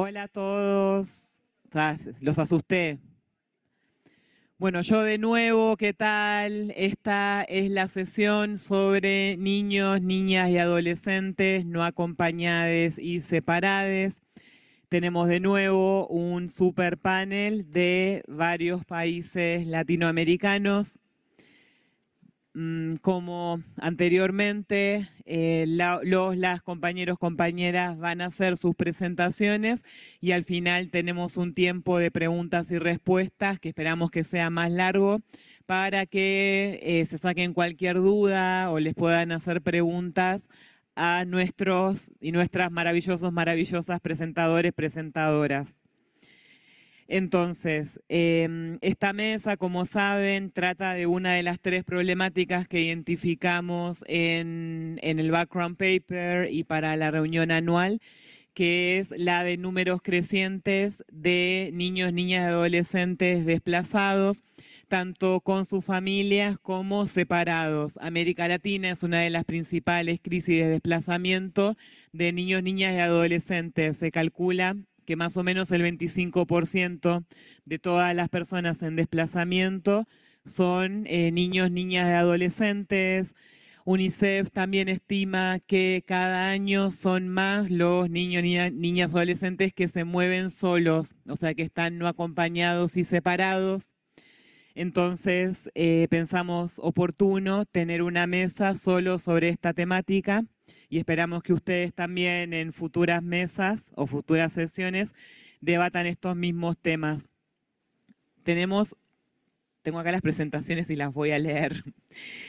Hola a todos. los asusté. Bueno, yo de nuevo, ¿qué tal? Esta es la sesión sobre niños, niñas y adolescentes no acompañados y separados. Tenemos de nuevo un super panel de varios países latinoamericanos. Mm, como anteriormente, eh, los, las compañeros, compañeras van a hacer sus presentaciones y al final tenemos un tiempo de preguntas y respuestas que esperamos que sea más largo para que eh, se saquen cualquier duda o les puedan hacer preguntas a nuestros y nuestras maravillosos, maravillosas presentadores, presentadoras. Entonces, em, esta mesa, como saben, trata de una de las tres problemáticas que identificamos en el background paper y para la reunión anual, que es la de números crecientes de niños, niñas y adolescentes desplazados, tanto con sus familias como separados. América Latina es una de las principales crisis de desplazamiento de niños, niñas y adolescentes. Se calcula que más o menos el 25% de todas las personas en desplazamiento son eh, niños, niñas y adolescentes. UNICEF también estima que cada año son más los niños, niñas niñas, adolescentes que se mueven solos, o sea, que están no acompañados y separados. Entonces, eh, pensamos oportuno tener una mesa solo sobre esta temática y esperamos que ustedes también en futuras mesas o futuras sesiones debatan estos mismos temas. Tenemos, tengo acá las presentaciones y las voy a leer.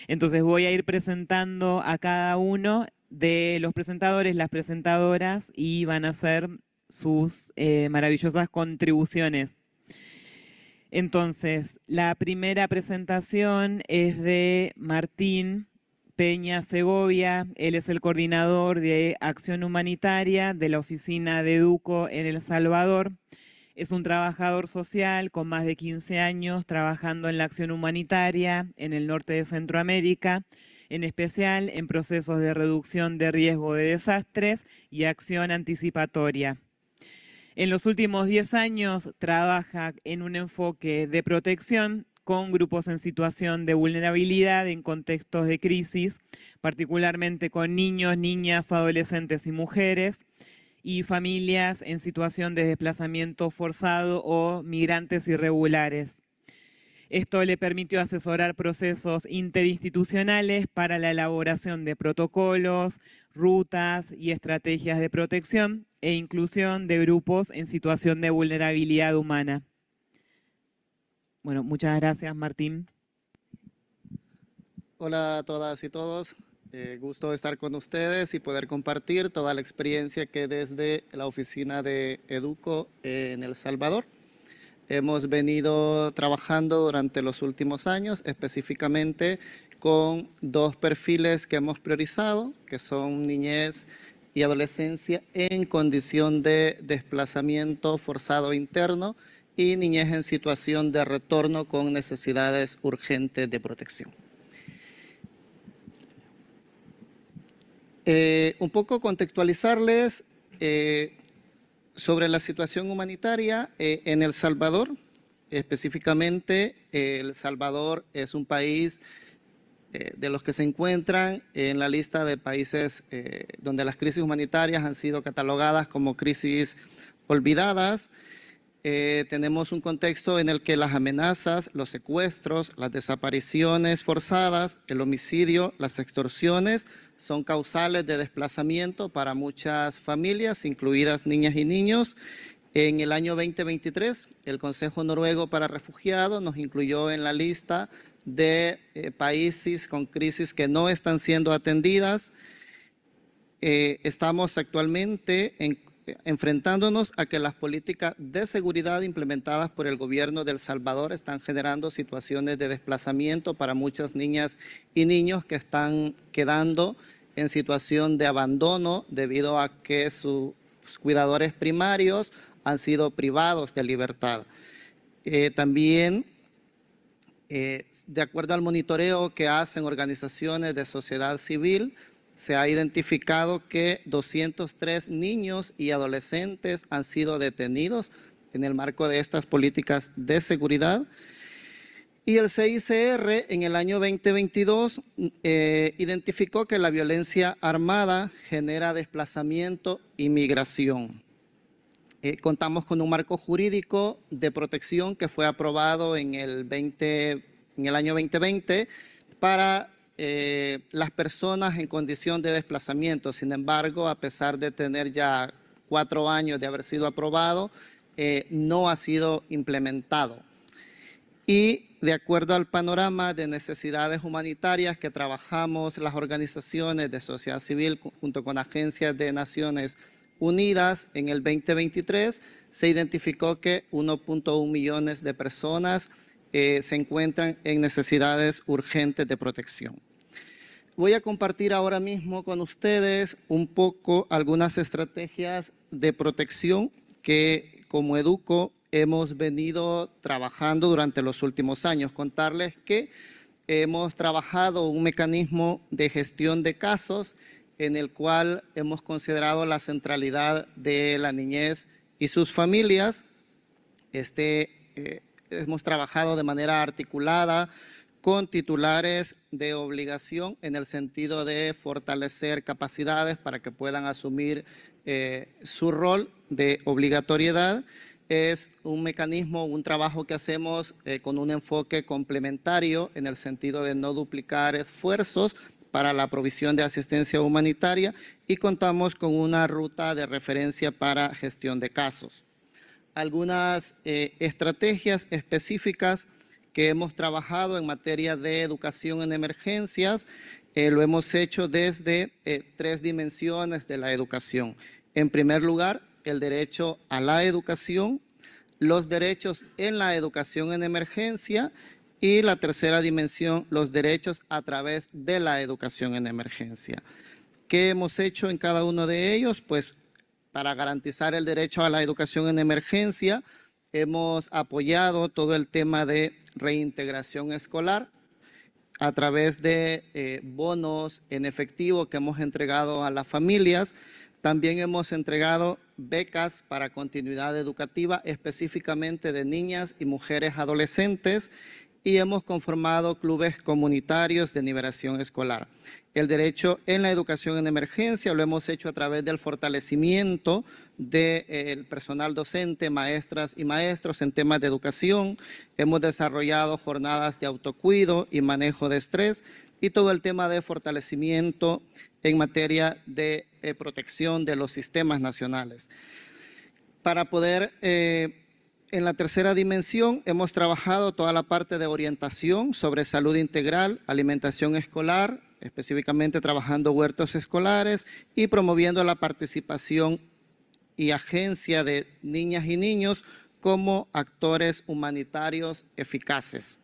Entonces voy a ir presentando a cada uno de los presentadores, las presentadoras y van a hacer sus eh, maravillosas contribuciones. Entonces, la primera presentación es de Martín Peña Segovia. Él es el coordinador de acción humanitaria de la oficina de Educo en El Salvador. Es un trabajador social con más de 15 años trabajando en la acción humanitaria en el norte de Centroamérica, en especial en procesos de reducción de riesgo de desastres y acción anticipatoria. En los últimos 10 años trabaja en un enfoque de protección con grupos en situación de vulnerabilidad en contextos de crisis, particularmente con niños, niñas, adolescentes y mujeres y familias en situación de desplazamiento forzado o migrantes irregulares. Esto le permitió asesorar procesos interinstitucionales para la elaboración de protocolos, rutas y estrategias de protección e inclusión de grupos en situación de vulnerabilidad humana. Bueno, muchas gracias, Martín. Hola a todas y todos. Eh, gusto estar con ustedes y poder compartir toda la experiencia que desde la oficina de Educo eh, en El Salvador hemos venido trabajando durante los últimos años, específicamente con dos perfiles que hemos priorizado, que son niñez y adolescencia en condición de desplazamiento forzado interno y niñez en situación de retorno con necesidades urgentes de protección. Eh, un poco contextualizarles eh, sobre la situación humanitaria eh, en El Salvador. Específicamente, El Salvador es un país de los que se encuentran en la lista de países donde las crisis humanitarias han sido catalogadas como crisis olvidadas. Eh, tenemos un contexto en el que las amenazas, los secuestros, las desapariciones forzadas, el homicidio, las extorsiones son causales de desplazamiento para muchas familias, incluidas niñas y niños. En el año 2023, el Consejo Noruego para Refugiados nos incluyó en la lista de eh, países con crisis que no están siendo atendidas. Eh, estamos actualmente en enfrentándonos a que las políticas de seguridad implementadas por el gobierno de El Salvador están generando situaciones de desplazamiento para muchas niñas y niños que están quedando en situación de abandono debido a que sus cuidadores primarios han sido privados de libertad. Eh, también eh, de acuerdo al monitoreo que hacen organizaciones de sociedad civil, se ha identificado que 203 niños y adolescentes han sido detenidos en el marco de estas políticas de seguridad. Y el CICR en el año 2022 eh, identificó que la violencia armada genera desplazamiento y migración. Eh, contamos con un marco jurídico de protección que fue aprobado en el, 20, en el año 2020 para eh, las personas en condición de desplazamiento. Sin embargo, a pesar de tener ya cuatro años de haber sido aprobado, eh, no ha sido implementado. Y de acuerdo al panorama de necesidades humanitarias que trabajamos las organizaciones de sociedad civil junto con agencias de Naciones Unidas en el 2023, se identificó que 1.1 millones de personas eh, se encuentran en necesidades urgentes de protección. Voy a compartir ahora mismo con ustedes un poco algunas estrategias de protección que como Educo hemos venido trabajando durante los últimos años. Contarles que hemos trabajado un mecanismo de gestión de casos en el cual hemos considerado la centralidad de la niñez y sus familias. Este, eh, hemos trabajado de manera articulada con titulares de obligación en el sentido de fortalecer capacidades para que puedan asumir eh, su rol de obligatoriedad. Es un mecanismo, un trabajo que hacemos eh, con un enfoque complementario en el sentido de no duplicar esfuerzos para la provisión de asistencia humanitaria y contamos con una ruta de referencia para gestión de casos. Algunas eh, estrategias específicas que hemos trabajado en materia de educación en emergencias. Eh, lo hemos hecho desde eh, tres dimensiones de la educación. En primer lugar, el derecho a la educación, los derechos en la educación en emergencia y la tercera dimensión, los derechos a través de la educación en emergencia. ¿Qué hemos hecho en cada uno de ellos? Pues para garantizar el derecho a la educación en emergencia, hemos apoyado todo el tema de reintegración escolar a través de eh, bonos en efectivo que hemos entregado a las familias. También hemos entregado becas para continuidad educativa, específicamente de niñas y mujeres adolescentes, y hemos conformado clubes comunitarios de liberación escolar. El derecho en la educación en emergencia lo hemos hecho a través del fortalecimiento del eh, personal docente, maestras y maestros en temas de educación. Hemos desarrollado jornadas de autocuido y manejo de estrés y todo el tema de fortalecimiento en materia de eh, protección de los sistemas nacionales. Para poder, eh, en la tercera dimensión, hemos trabajado toda la parte de orientación sobre salud integral, alimentación escolar, específicamente trabajando huertos escolares y promoviendo la participación y agencia de niñas y niños como actores humanitarios eficaces.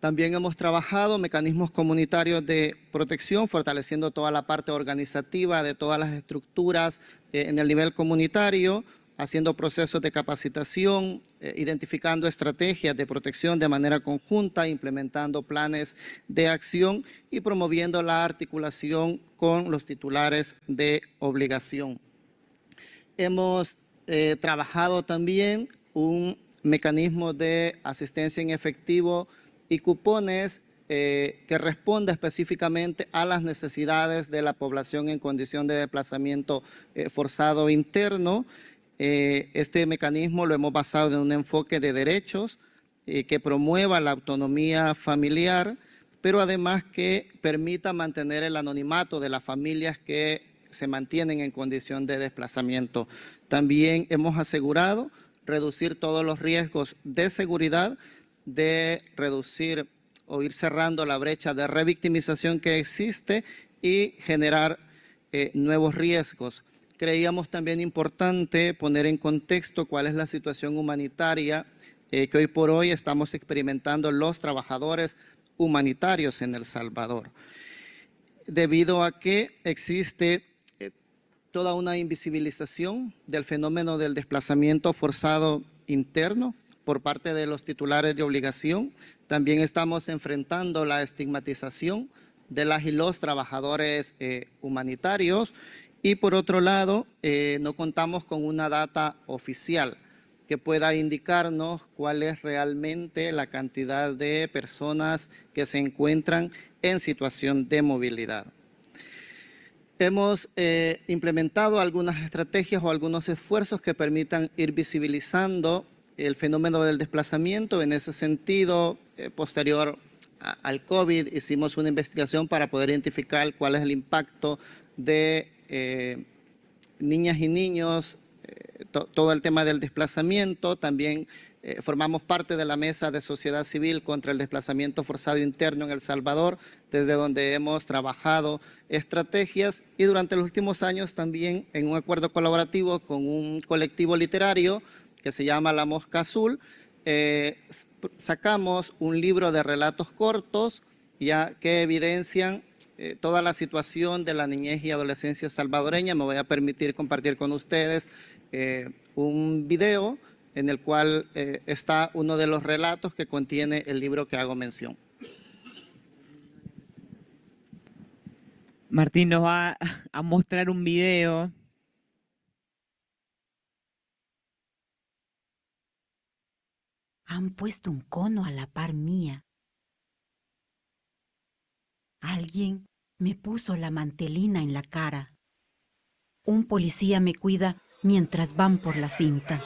También hemos trabajado mecanismos comunitarios de protección, fortaleciendo toda la parte organizativa de todas las estructuras eh, en el nivel comunitario, haciendo procesos de capacitación, eh, identificando estrategias de protección de manera conjunta, implementando planes de acción y promoviendo la articulación con los titulares de obligación hemos eh, trabajado también un mecanismo de asistencia en efectivo y cupones eh, que responda específicamente a las necesidades de la población en condición de desplazamiento eh, forzado interno. este mecanismo lo hemos basado en un enfoque de derechos que promueva la autonomía familiar, pero además que permita mantener el anonimato de las familias que se mantienen en condición de desplazamiento. También hemos asegurado reducir todos los riesgos de seguridad, de reducir o ir cerrando la brecha de revictimización que existe y generar eh, nuevos riesgos. Creíamos también importante poner en contexto cuál es la situación humanitaria eh, que hoy por hoy estamos experimentando los trabajadores humanitarios en El Salvador, debido a que existe toda una invisibilización del fenómeno del desplazamiento forzado interno por parte de los titulares de obligación. También estamos enfrentando la estigmatización de las y los trabajadores eh, humanitarios. Y por otro lado, eh, no contamos con una data oficial que pueda indicarnos cuál es realmente la cantidad de personas que se encuentran en situación de movilidad. Hemos eh, implementado algunas estrategias o algunos esfuerzos que permitan ir visibilizando el fenómeno del desplazamiento. En ese sentido, eh, posterior al COVID, hicimos una investigación para poder identificar cuál es el impacto de eh, niñas y niños, todo el tema del desplazamiento, también eh, formamos parte de la Mesa de Sociedad Civil contra el Desplazamiento Forzado Interno en El Salvador, desde donde hemos trabajado estrategias y durante los últimos años también en un acuerdo colaborativo con un colectivo literario que se llama La Mosca Azul, eh, sacamos un libro de relatos cortos ya que evidencian eh, toda la situación de la niñez y adolescencia salvadoreña. Me voy a permitir compartir con ustedes un video en el cual eh, está uno de los relatos que contiene el libro que hago mención. Martín nos va a mostrar un video. Han puesto un cono a la par mía. Alguien me puso la mantelina en la cara. Un policía me cuida mientras van por la cinta.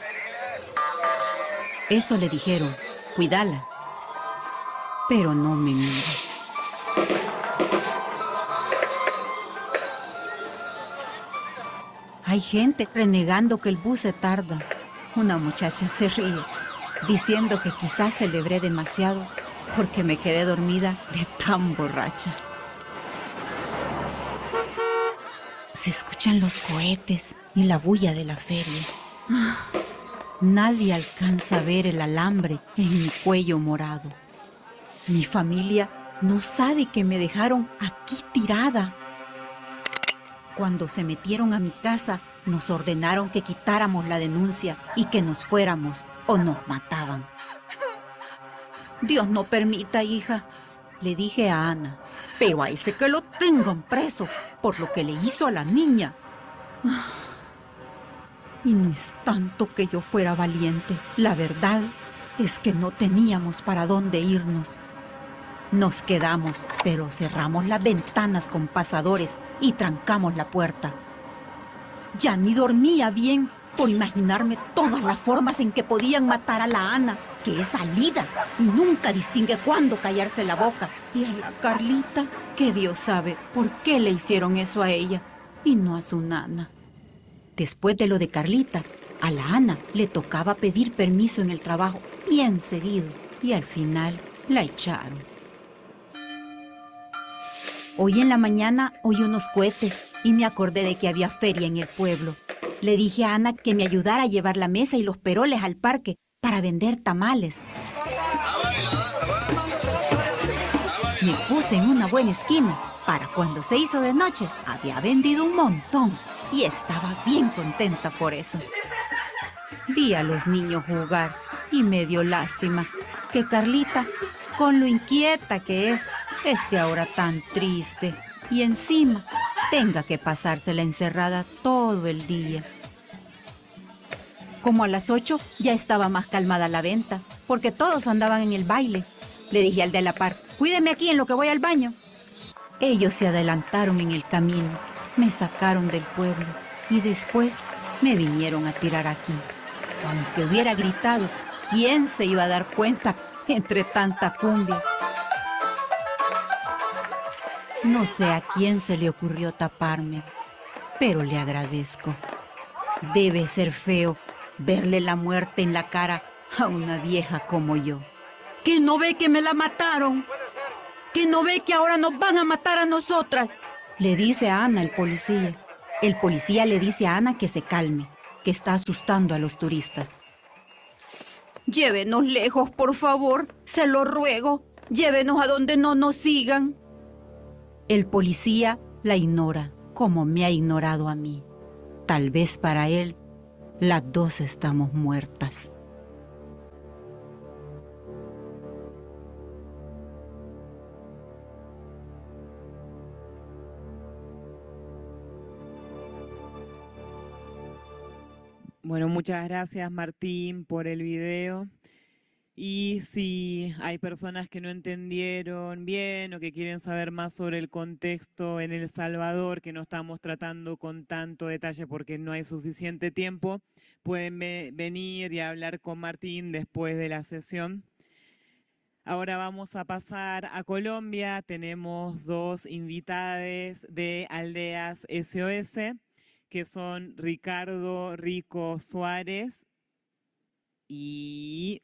Eso le dijeron, cuídala. Pero no me mira. Hay gente renegando que el bus se tarda. Una muchacha se ríe, diciendo que quizás celebré demasiado porque me quedé dormida de tan borracha. Se escuchan los cohetes y la bulla de la feria. Ah. Nadie alcanza a ver el alambre en mi cuello morado. Mi familia no sabe que me dejaron aquí tirada. Cuando se metieron a mi casa, nos ordenaron que quitáramos la denuncia y que nos fuéramos o nos mataban. Dios no permita, hija, le dije a Ana, pero a ese que lo tengan preso por lo que le hizo a la niña. Y no es tanto que yo fuera valiente. La verdad es que no teníamos para dónde irnos. Nos quedamos, pero cerramos las ventanas con pasadores y trancamos la puerta. Ya ni dormía bien por imaginarme todas las formas en que podían matar a la Ana, que es salida y nunca distingue cuándo callarse la boca. Y a la Carlita, que Dios sabe por qué le hicieron eso a ella y no a su nana. Después de lo de Carlita, a la Ana le tocaba pedir permiso en el trabajo bien seguido y al final la echaron. Hoy en la mañana oí unos cohetes y me acordé de que había feria en el pueblo. Le dije a Ana que me ayudara a llevar la mesa y los peroles al parque para vender tamales. Me puse en una buena esquina. Para cuando se hizo de noche, había vendido un montón y estaba bien contenta por eso. Vi a los niños jugar y me dio lástima que Carlita, con lo inquieta que es, esté ahora tan triste y encima tenga que pasársela encerrada todo el día. Como a las ocho ya estaba más calmada la venta, porque todos andaban en el baile. Le dije al de la par, cuídeme aquí en lo que voy al baño. Ellos se adelantaron en el camino me sacaron del pueblo y después me vinieron a tirar aquí. Aunque hubiera gritado, ¿quién se iba a dar cuenta entre tanta cumbia? No sé a quién se le ocurrió taparme, pero le agradezco. Debe ser feo verle la muerte en la cara a una vieja como yo. ¿Que no ve que me la mataron? ¿Que no ve que ahora nos van a matar a nosotras? Le dice a Ana el policía. El policía le dice a Ana que se calme, que está asustando a los turistas. Llévenos lejos, por favor, se lo ruego. Llévenos a donde no nos sigan. El policía la ignora, como me ha ignorado a mí. Tal vez para él, las dos estamos muertas. Bueno, muchas gracias Martín por el video. Y si hay personas que no entendieron bien o que quieren saber más sobre el contexto en El Salvador, que no estamos tratando con tanto detalle porque no hay suficiente tiempo, pueden venir y hablar con Martín después de la sesión. Ahora vamos a pasar a Colombia. Tenemos dos invitados de Aldeas SOS que son Ricardo Rico Suárez y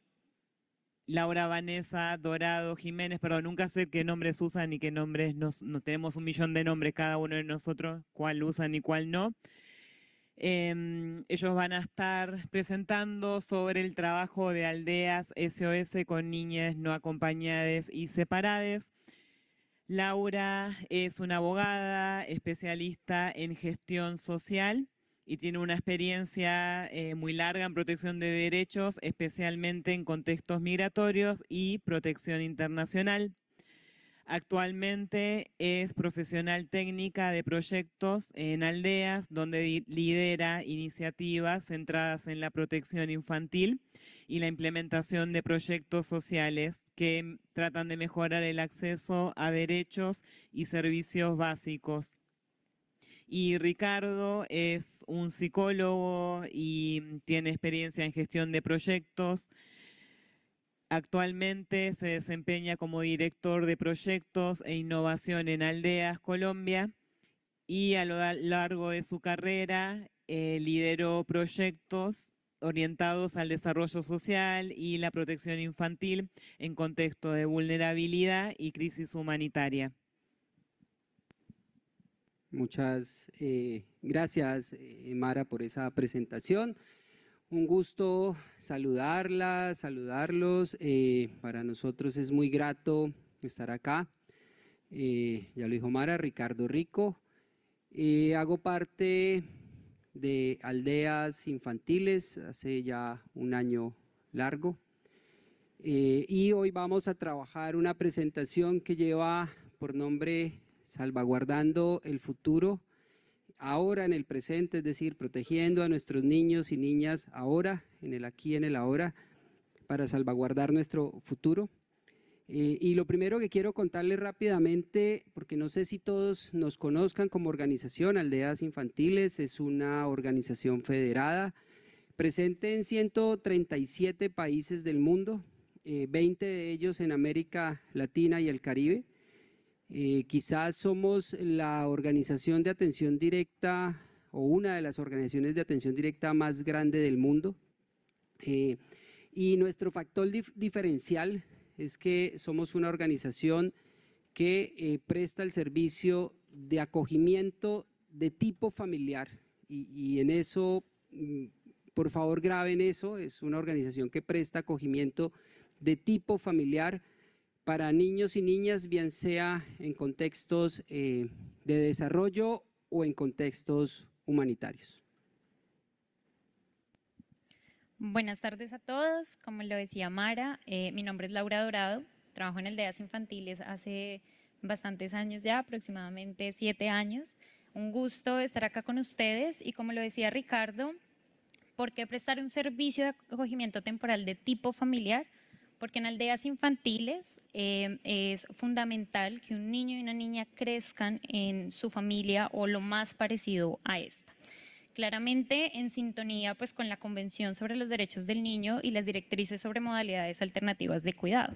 Laura Vanessa Dorado Jiménez, perdón, nunca sé qué nombres usan y qué nombres no... tenemos un millón de nombres cada uno de nosotros, cuál usan y cuál no. Em, ellos van a estar presentando sobre el trabajo de aldeas SOS con niñas no acompañadas y separadas. Laura es una abogada especialista en gestión social y tiene una experiencia eh, muy larga en protección de derechos, especialmente en contextos migratorios y protección internacional. Actualmente es profesional técnica de proyectos en aldeas, donde lidera iniciativas centradas en la protección infantil y la implementación de proyectos sociales que tratan de mejorar el acceso a derechos y servicios básicos. Y Ricardo es un psicólogo y mm, tiene experiencia en gestión de proyectos, Actualmente se desempeña como director de proyectos e innovación en Aldeas, Colombia, y a lo largo de su carrera eh, lideró proyectos orientados al desarrollo social y la protección infantil en contexto de vulnerabilidad y crisis humanitaria. Muchas eh, gracias, eh, Mara, por esa presentación. Un gusto saludarlas, saludarlos. Eh, para nosotros es muy grato estar acá. Eh, ya lo dijo Mara, Ricardo Rico. Eh, hago parte de Aldeas Infantiles hace ya un año largo. y hoy vamos a trabajar una presentación que lleva por nombre Salvaguardando el Futuro ahora en el presente, es decir, protegiendo a nuestros niños y niñas ahora, en el aquí, en el ahora, para salvaguardar nuestro futuro. Eh, y lo primero que quiero contarles rápidamente, porque no sé si todos nos conozcan como organización, Aldeas Infantiles es una organización federada, presente en 137 países del mundo, 20 eh, de ellos en América Latina y el Caribe. Eh, quizás somos la organización de atención directa o una de las organizaciones de atención directa más grande del mundo. Eh, y nuestro factor diferencial es que somos una organización que eh, presta el servicio de acogimiento de tipo familiar. Y, y en eso, mm, por favor, graben eso, es una organización que presta acogimiento de tipo familiar para niños y niñas, bien sea en contextos eh, de desarrollo o en contextos humanitarios. Buenas tardes a todos. Como lo decía Mara, eh, mi nombre es Laura Dorado. Trabajo en el DEAS Infantiles hace bastantes años ya, aproximadamente siete años. Un gusto estar acá con ustedes y como lo decía Ricardo, ¿por qué prestar un servicio de acogimiento temporal de tipo familiar? porque en aldeas infantiles eh, es fundamental que un niño y una niña crezcan en su familia o lo más parecido a esta. Claramente en sintonía pues, con la Convención sobre los Derechos del Niño y las directrices sobre modalidades alternativas de cuidado.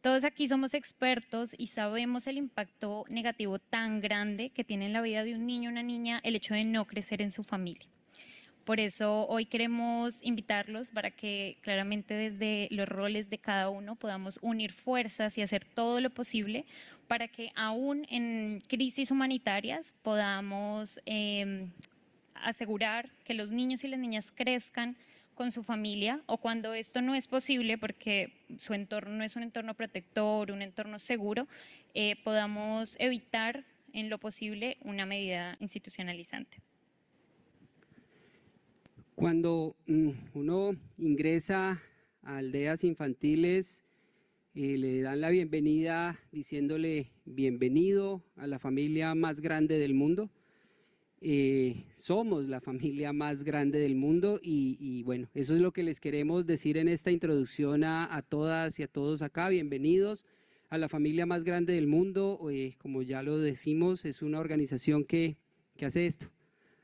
Todos aquí somos expertos y sabemos el impacto negativo tan grande que tiene en la vida de un niño o una niña el hecho de no crecer en su familia. Por eso hoy queremos invitarlos para que claramente desde los roles de cada uno podamos unir fuerzas y hacer todo lo posible para que aún en crisis humanitarias podamos eh, asegurar que los niños y las niñas crezcan con su familia o cuando esto no es posible porque su entorno no es un entorno protector, un entorno seguro, eh, podamos evitar en lo posible una medida institucionalizante. Cuando mm, uno ingresa a aldeas infantiles, eh, le dan la bienvenida diciéndole bienvenido a la familia más grande del mundo. Eh, somos la familia más grande del mundo y, bueno, eso es lo que les queremos decir en esta introducción a, a, todas y a todos acá. Bienvenidos a la familia más grande del mundo. Eh, como ya lo decimos, es una organización que, que hace esto.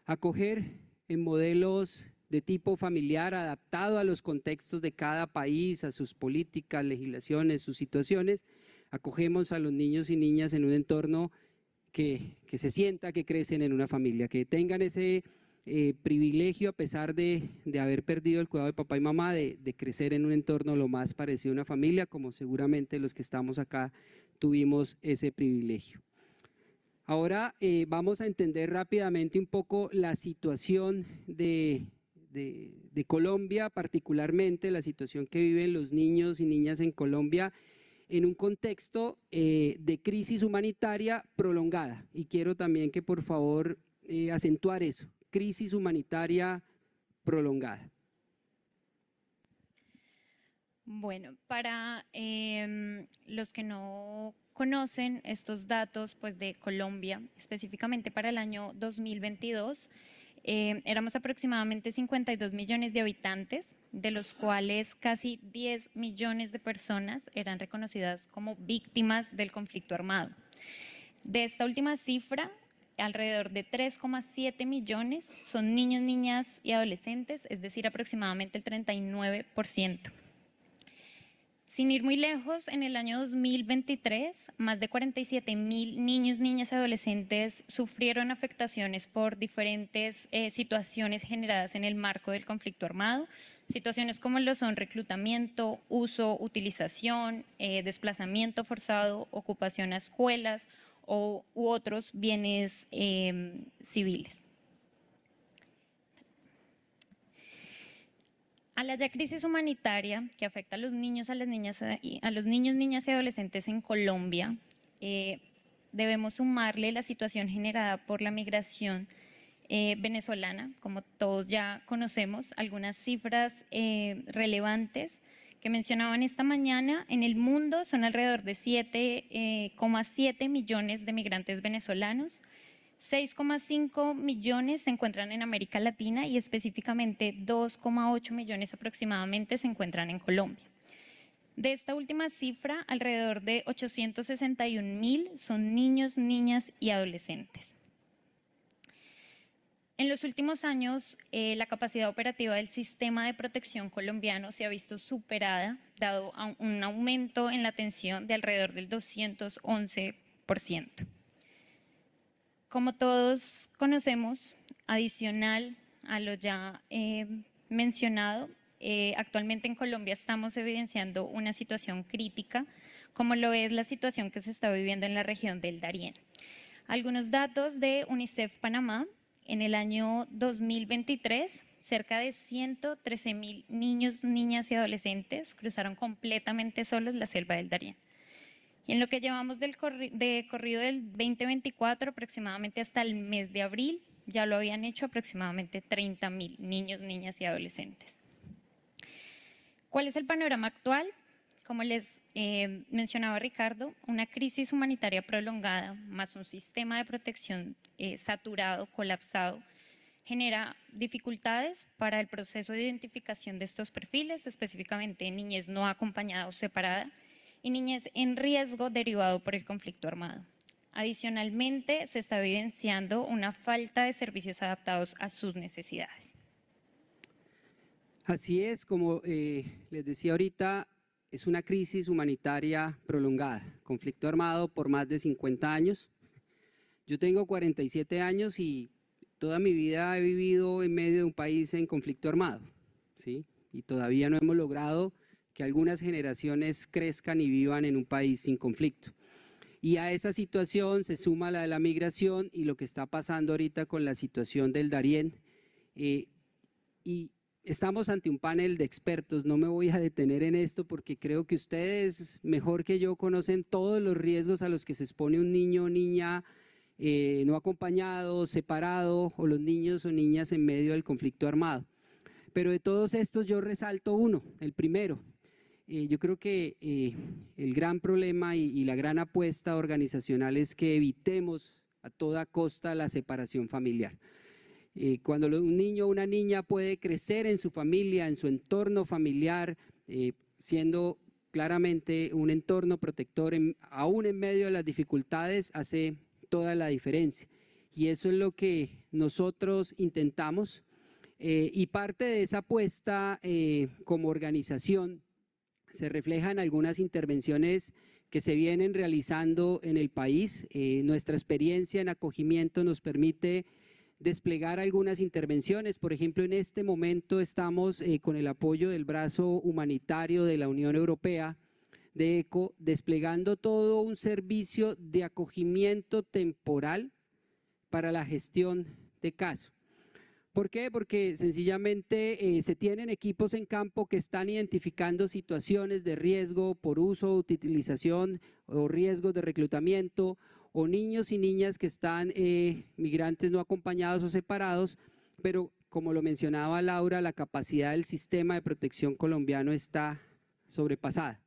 Acoger en modelos de tipo familiar adaptado a los contextos de cada país, a sus políticas, legislaciones, sus situaciones. Acogemos a los niños y niñas en un entorno que, se sienta que crecen en una familia, que tengan ese eh, privilegio, a pesar de, haber perdido el cuidado de papá y mamá, de, crecer en un entorno lo más parecido a una familia, como seguramente los que estamos acá tuvimos ese privilegio. Ahora eh, vamos a entender rápidamente un poco la situación de, de, Colombia, particularmente la situación que viven los niños y niñas en Colombia en un contexto eh, de crisis humanitaria prolongada. Y quiero también que por favor eh, acentuar eso, crisis humanitaria prolongada. Bueno, para em, los que no conocen estos datos pues, de Colombia, específicamente para el año 2022, eh, éramos aproximadamente 52 millones de habitantes, de los cuales casi 10 millones de personas eran reconocidas como víctimas del conflicto armado. De esta última cifra, alrededor de 3,7 millones son niños, niñas y adolescentes, es decir, aproximadamente el 39%. Sin ir muy lejos, en el año 2023, más de 47 mil niños, niñas y adolescentes sufrieron afectaciones por diferentes eh, situaciones generadas en el marco del conflicto armado. Situaciones como lo son reclutamiento, uso, utilización, eh, desplazamiento forzado, ocupación a escuelas o, u otros bienes eh, civiles. A la ya crisis humanitaria que afecta a los niños, a las niñas, eh, a los niños, niñas y adolescentes en Colombia, eh, debemos sumarle la situación generada por la migración eh, venezolana, como todos ya conocemos, algunas cifras relevantes que mencionaban esta mañana, en el mundo son alrededor de 7,7 millones de migrantes venezolanos, 6,5 millones se encuentran en América Latina y específicamente 2,8 millones aproximadamente se encuentran en Colombia. De esta última cifra, alrededor de 861 mil son niños, niñas y adolescentes. En los últimos años, eh, la capacidad operativa del sistema de protección colombiano se ha visto superada, dado un aumento en la atención de alrededor del 211%. Como todos conocemos, adicional a lo ya eh, mencionado, eh, actualmente en Colombia estamos evidenciando una situación crítica, como lo es la situación que se está viviendo en la región del Darién. Algunos datos de UNICEF Panamá, en el año 2023, cerca de 113 mil niños, niñas y adolescentes cruzaron completamente solos la selva del Darién en lo que llevamos del de corrido del 2024, aproximadamente hasta el mes de abril, ya lo habían hecho aproximadamente 30 mil niños, niñas y adolescentes. ¿Cuál es el panorama actual? Como les eh, mencionaba Ricardo, una crisis humanitaria prolongada más un sistema de protección eh, saturado, colapsado, genera dificultades para el proceso de identificación de estos perfiles, específicamente niñez no acompañada o separada, y niñez en riesgo derivado por el conflicto armado. Adicionalmente, se está evidenciando una falta de servicios adaptados a sus necesidades. Así es, como eh, les decía ahorita, es una crisis humanitaria prolongada, conflicto armado por más de 50 años. Yo tengo 47 años y toda mi vida he vivido en medio de un país en conflicto armado, ¿sí? y todavía no hemos logrado que algunas generaciones crezcan y vivan en un país sin conflicto. Y a esa situación se suma la de la migración y lo que está pasando ahorita con la situación del Darién. Eh, y estamos ante un panel de expertos, no me voy a detener en esto porque creo que ustedes mejor que yo conocen todos los riesgos a los que se expone un niño o niña eh, no acompañado, separado, o los niños o niñas en medio del conflicto armado. Pero de todos estos yo resalto uno, el primero, eh, yo creo que eh, el gran problema y, la gran apuesta organizacional es que evitemos a toda costa la separación familiar. Eh, cuando un niño o una niña puede crecer en su familia, en su entorno familiar, siendo claramente un entorno protector, aún en medio de las dificultades, hace toda la diferencia. Y eso es lo que nosotros intentamos. y parte de esa apuesta como organización se reflejan algunas intervenciones que se vienen realizando en el país. Eh, nuestra experiencia en acogimiento nos permite desplegar algunas intervenciones. Por ejemplo, en este momento estamos eh, con el apoyo del brazo humanitario de la Unión Europea, de ECO, desplegando todo un servicio de acogimiento temporal para la gestión de casos. ¿Por qué? Porque sencillamente eh, se tienen equipos en campo que están identificando situaciones de riesgo por uso, utilización o riesgos de reclutamiento o niños y niñas que están eh, migrantes no acompañados o separados, pero como lo mencionaba Laura, la capacidad del sistema de protección colombiano está sobrepasada.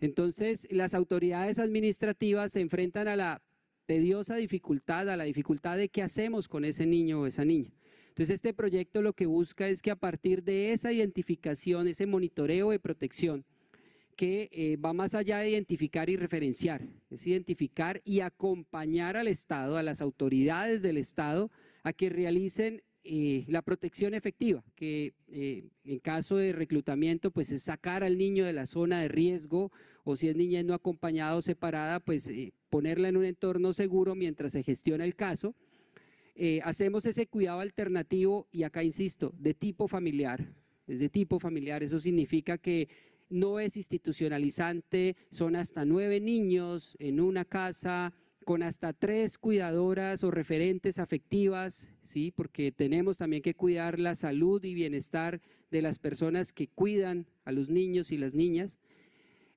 Entonces, las autoridades administrativas se enfrentan a la tediosa dificultad, a la dificultad de qué hacemos con ese niño o esa niña. Entonces este proyecto lo que busca es que a partir de esa identificación, ese monitoreo de protección, que eh, va más allá de identificar y referenciar, es identificar y acompañar al Estado, a las autoridades del Estado, a que realicen eh, la protección efectiva, que eh, en caso de reclutamiento, pues es sacar al niño de la zona de riesgo, o si es niña no acompañada o separada, pues ponerla en un entorno seguro mientras se gestiona el caso eh, hacemos ese cuidado alternativo y acá insisto, de tipo familiar. Es de tipo familiar, eso significa que no es institucionalizante, son hasta nueve niños en una casa con hasta tres cuidadoras o referentes afectivas, ¿sí? porque tenemos también que cuidar la salud y bienestar de las personas que cuidan a los niños y las niñas.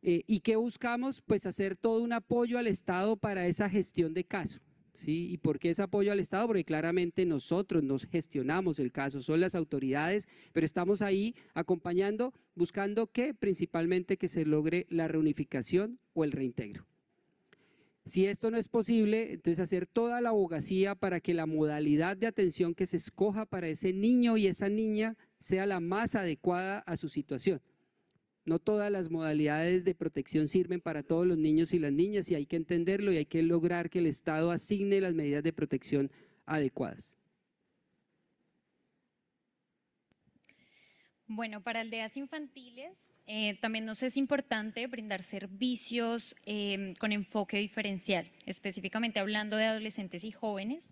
Eh, ¿Y que buscamos? Pues hacer todo un apoyo al Estado para esa gestión de caso. ¿sí? ¿Y por qué es apoyo al Estado? Porque claramente nosotros nos gestionamos el caso, son las autoridades, pero estamos ahí acompañando, buscando que principalmente que se logre la reunificación o el reintegro. Si esto no es posible, entonces hacer toda la abogacía para que la modalidad de atención que se escoja para ese niño y esa niña sea la más adecuada a su situación. No todas las modalidades de protección sirven para todos los niños y las niñas y hay que entenderlo y hay que lograr que el Estado asigne las medidas de protección adecuadas. Bueno, para aldeas infantiles eh, también nos es importante brindar servicios eh, con enfoque diferencial, específicamente hablando de adolescentes y jóvenes.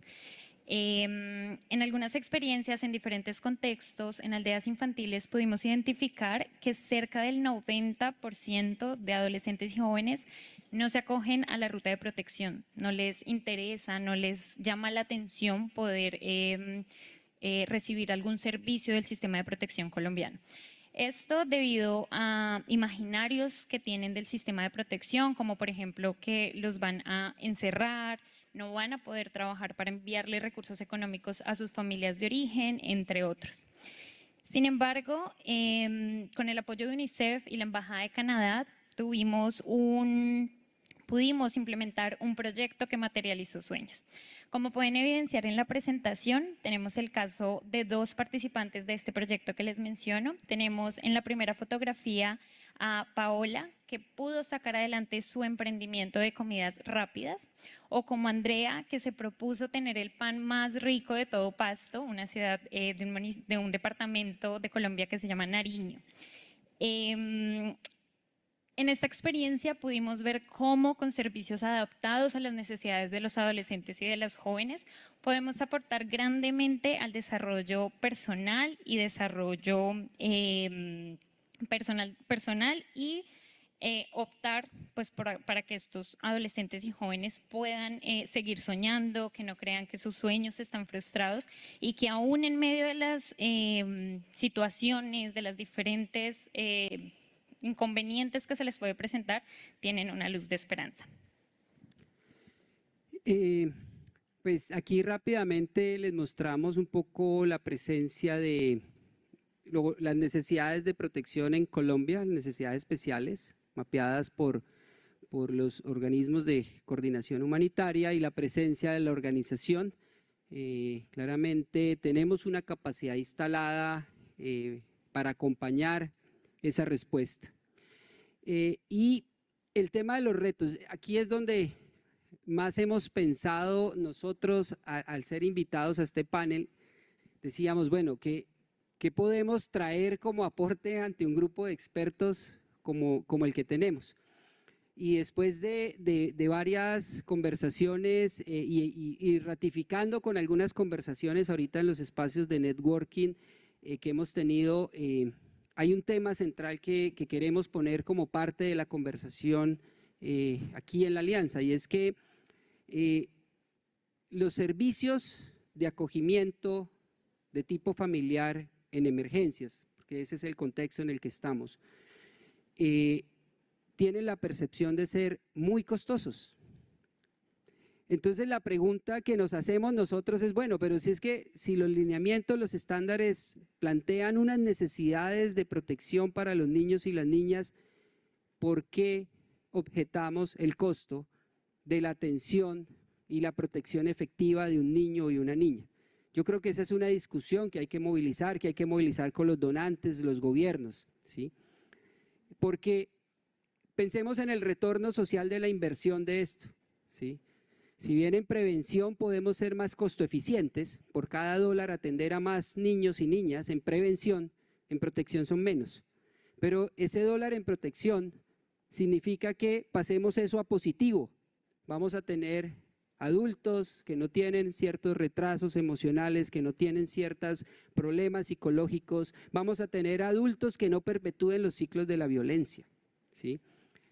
Em, en algunas experiencias, en diferentes contextos, en aldeas infantiles pudimos identificar que cerca del 90% de adolescentes y jóvenes no se acogen a la ruta de protección, no les interesa, no les llama la atención poder em, eh, recibir algún servicio del sistema de protección colombiano. Esto debido a imaginarios que tienen del sistema de protección, como por ejemplo que los van a encerrar, no van a poder trabajar para enviarle recursos económicos a sus familias de origen, entre otros. Sin embargo, em, con el apoyo de UNICEF y la Embajada de Canadá, pudimos implementar un proyecto que materializó sueños. Como pueden evidenciar en la presentación, tenemos el caso de dos participantes de este proyecto que les menciono. Tenemos en la primera fotografía a Paola, que pudo sacar adelante su emprendimiento de comidas rápidas, o como Andrea, que se propuso tener el pan más rico de todo Pasto, una ciudad eh, de, un, departamento de Colombia que se llama Nariño. Em, en esta experiencia pudimos ver cómo con servicios adaptados a las necesidades de los adolescentes y de las jóvenes podemos aportar grandemente al desarrollo personal y desarrollo em, personal, personal y eh, optar pues, para que estos adolescentes y jóvenes puedan eh, seguir soñando, que no crean que sus sueños están frustrados y que aún en medio de las em, situaciones, de las diferentes eh, inconvenientes que se les puede presentar, tienen una luz de esperanza. pues aquí rápidamente les mostramos un poco la presencia de las necesidades de protección en Colombia, necesidades especiales, mapeadas por, por los organismos de coordinación humanitaria y la presencia de la organización. Eh, claramente tenemos una capacidad instalada eh, para acompañar esa respuesta. Eh, y el tema de los retos, aquí es donde más hemos pensado nosotros al ser invitados a este panel, decíamos, bueno, ¿qué podemos traer como aporte ante un grupo de expertos como, el que tenemos. Y después de, varias conversaciones eh, y, ratificando con algunas conversaciones ahorita en los espacios de networking eh, que hemos tenido, eh, hay un tema central que, queremos poner como parte de la conversación aquí en la Alianza, y es que los servicios de acogimiento de tipo familiar en emergencias, porque ese es el contexto en el que estamos. Eh, tienen la percepción de ser muy costosos. Entonces la pregunta que nos hacemos nosotros es, bueno, pero si es que si los lineamientos, los estándares plantean unas necesidades de protección para los niños y las niñas, ¿por qué objetamos el costo de la atención y la protección efectiva de un niño y una niña? Yo creo que esa es una discusión que hay que movilizar, que hay que movilizar con los donantes, los gobiernos, ¿sí? Porque pensemos en el retorno social de la inversión de esto. ¿sí? Si bien en prevención podemos ser más costo eficientes, por cada dólar atender a más niños y niñas, en prevención, en protección son menos. Pero ese dólar en protección significa que pasemos eso a positivo. Vamos a tener adultos que no tienen ciertos retrasos emocionales, que no tienen ciertos problemas psicológicos, vamos a tener adultos que no perpetúen los ciclos de la violencia. ¿sí?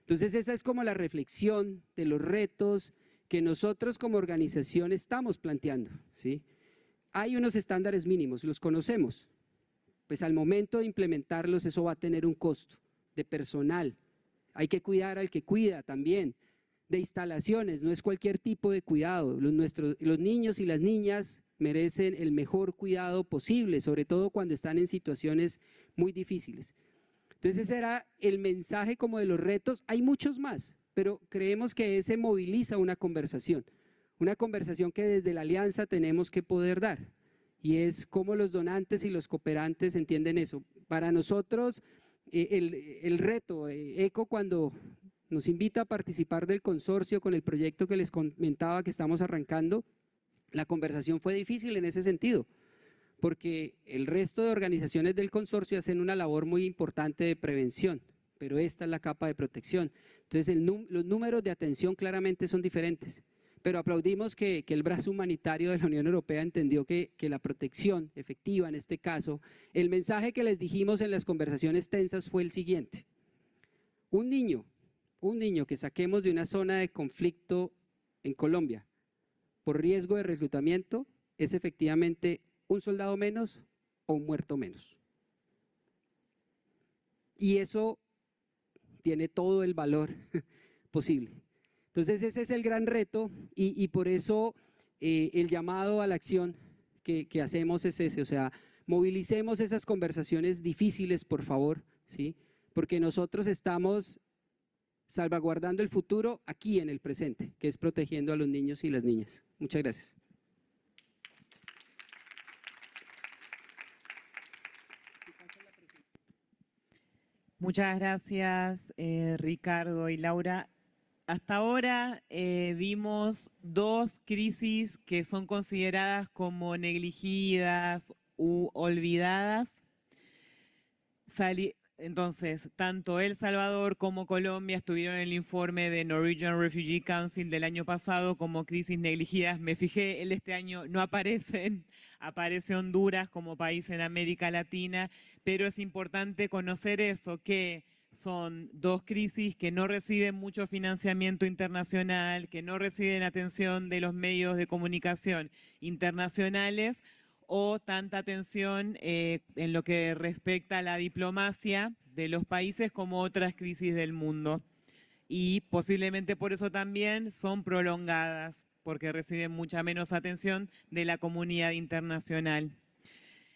Entonces esa es como la reflexión de los retos que nosotros como organización estamos planteando. ¿sí? Hay unos estándares mínimos, los conocemos, pues al momento de implementarlos eso va a tener un costo de personal, hay que cuidar al que cuida también, de instalaciones, no es cualquier tipo de cuidado. Los, nuestros, los niños y las niñas merecen el mejor cuidado posible, sobre todo cuando están en situaciones muy difíciles. Entonces ese era el mensaje como de los retos. Hay muchos más, pero creemos que ese moviliza una conversación, una conversación que desde la alianza tenemos que poder dar. Y es cómo los donantes y los cooperantes entienden eso. Para nosotros, eh, el, el reto, eh, ECO cuando nos invita a participar del consorcio con el proyecto que les comentaba que estamos arrancando. La conversación fue difícil en ese sentido, porque el resto de organizaciones del consorcio hacen una labor muy importante de prevención, pero esta es la capa de protección. Entonces los números de atención claramente son diferentes, pero aplaudimos que, el brazo humanitario de la Unión Europea entendió que la protección efectiva en este caso, el mensaje que les dijimos en las conversaciones tensas fue el siguiente. Un niño un niño que saquemos de una zona de conflicto en Colombia por riesgo de reclutamiento es efectivamente un soldado menos o un muerto menos. Y eso tiene todo el valor posible. Entonces ese es el gran reto y, por eso eh, el llamado a la acción que, hacemos es ese, o sea, movilicemos esas conversaciones difíciles, por favor, ¿sí? porque nosotros estamos salvaguardando el futuro aquí en el presente, que es protegiendo a los niños y las niñas. Muchas gracias. Muchas gracias, eh, Ricardo y Laura. Hasta ahora eh, vimos dos crisis que son consideradas como negligidas u olvidadas. Entonces, tanto El Salvador como Colombia estuvieron en el informe de Norwegian Refugee Council del año pasado como crisis negligidas. Me fijé, el este año no aparecen, aparece Honduras como país en América Latina, pero es importante conocer eso, que son dos crisis que no reciben mucho financiamiento internacional, que no reciben atención de los medios de comunicación internacionales, o tanta atención eh, en lo que respecta a la diplomacia de los países como otras crisis del mundo. Y posiblemente por eso también son prolongadas, porque reciben mucha menos atención de la comunidad internacional.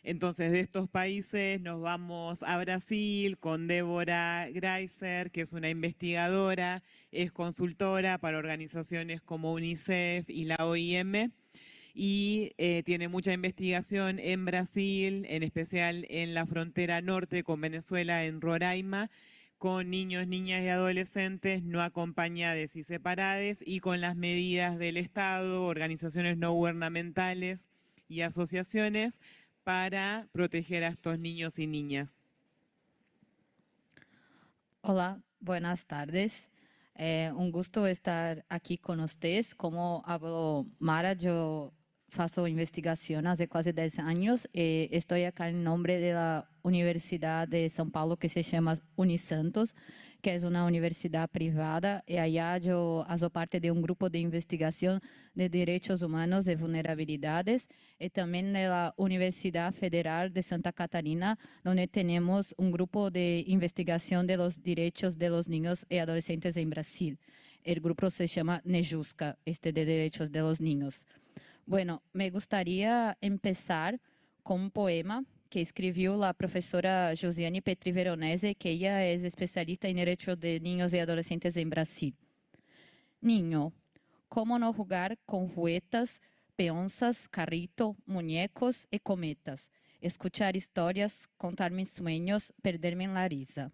Entonces, de estos países nos vamos a Brasil con Débora Greiser, que es una investigadora, es consultora para organizaciones como UNICEF y la OIM y eh, tiene mucha investigación en Brasil, en especial en la frontera norte con Venezuela, en Roraima con niños, niñas y adolescentes no acompañados y separados y con las medidas del Estado, organizaciones no gubernamentales y asociaciones para proteger a estos niños y niñas. Hola, buenas tardes. Eh, un gusto estar aquí con ustedes. Como hablo? Mara, yo hago investigación hace casi 10 años. y eh, estoy acá en nombre de la Universidad de São Paulo que se llama Unisantos, que es una universidad privada. Y allá yo hago parte de un grupo de investigación de derechos humanos y vulnerabilidades. Y también en la Universidad Federal de Santa Catarina, donde tenemos un grupo de investigación de los derechos de los niños y adolescentes en Brasil. El grupo se llama NEJUSCA, este de derechos de los niños. Bueno, me gustaría empezar con un poema que escribió la profesora Josiane Petri Veronese, que ella es especialista en derechos de niños y adolescentes en Brasil. Niño, ¿cómo no jugar con juguetas, peonzas, carrito, muñecos y cometas? Escuchar historias, contar mis sueños, perderme en la risa.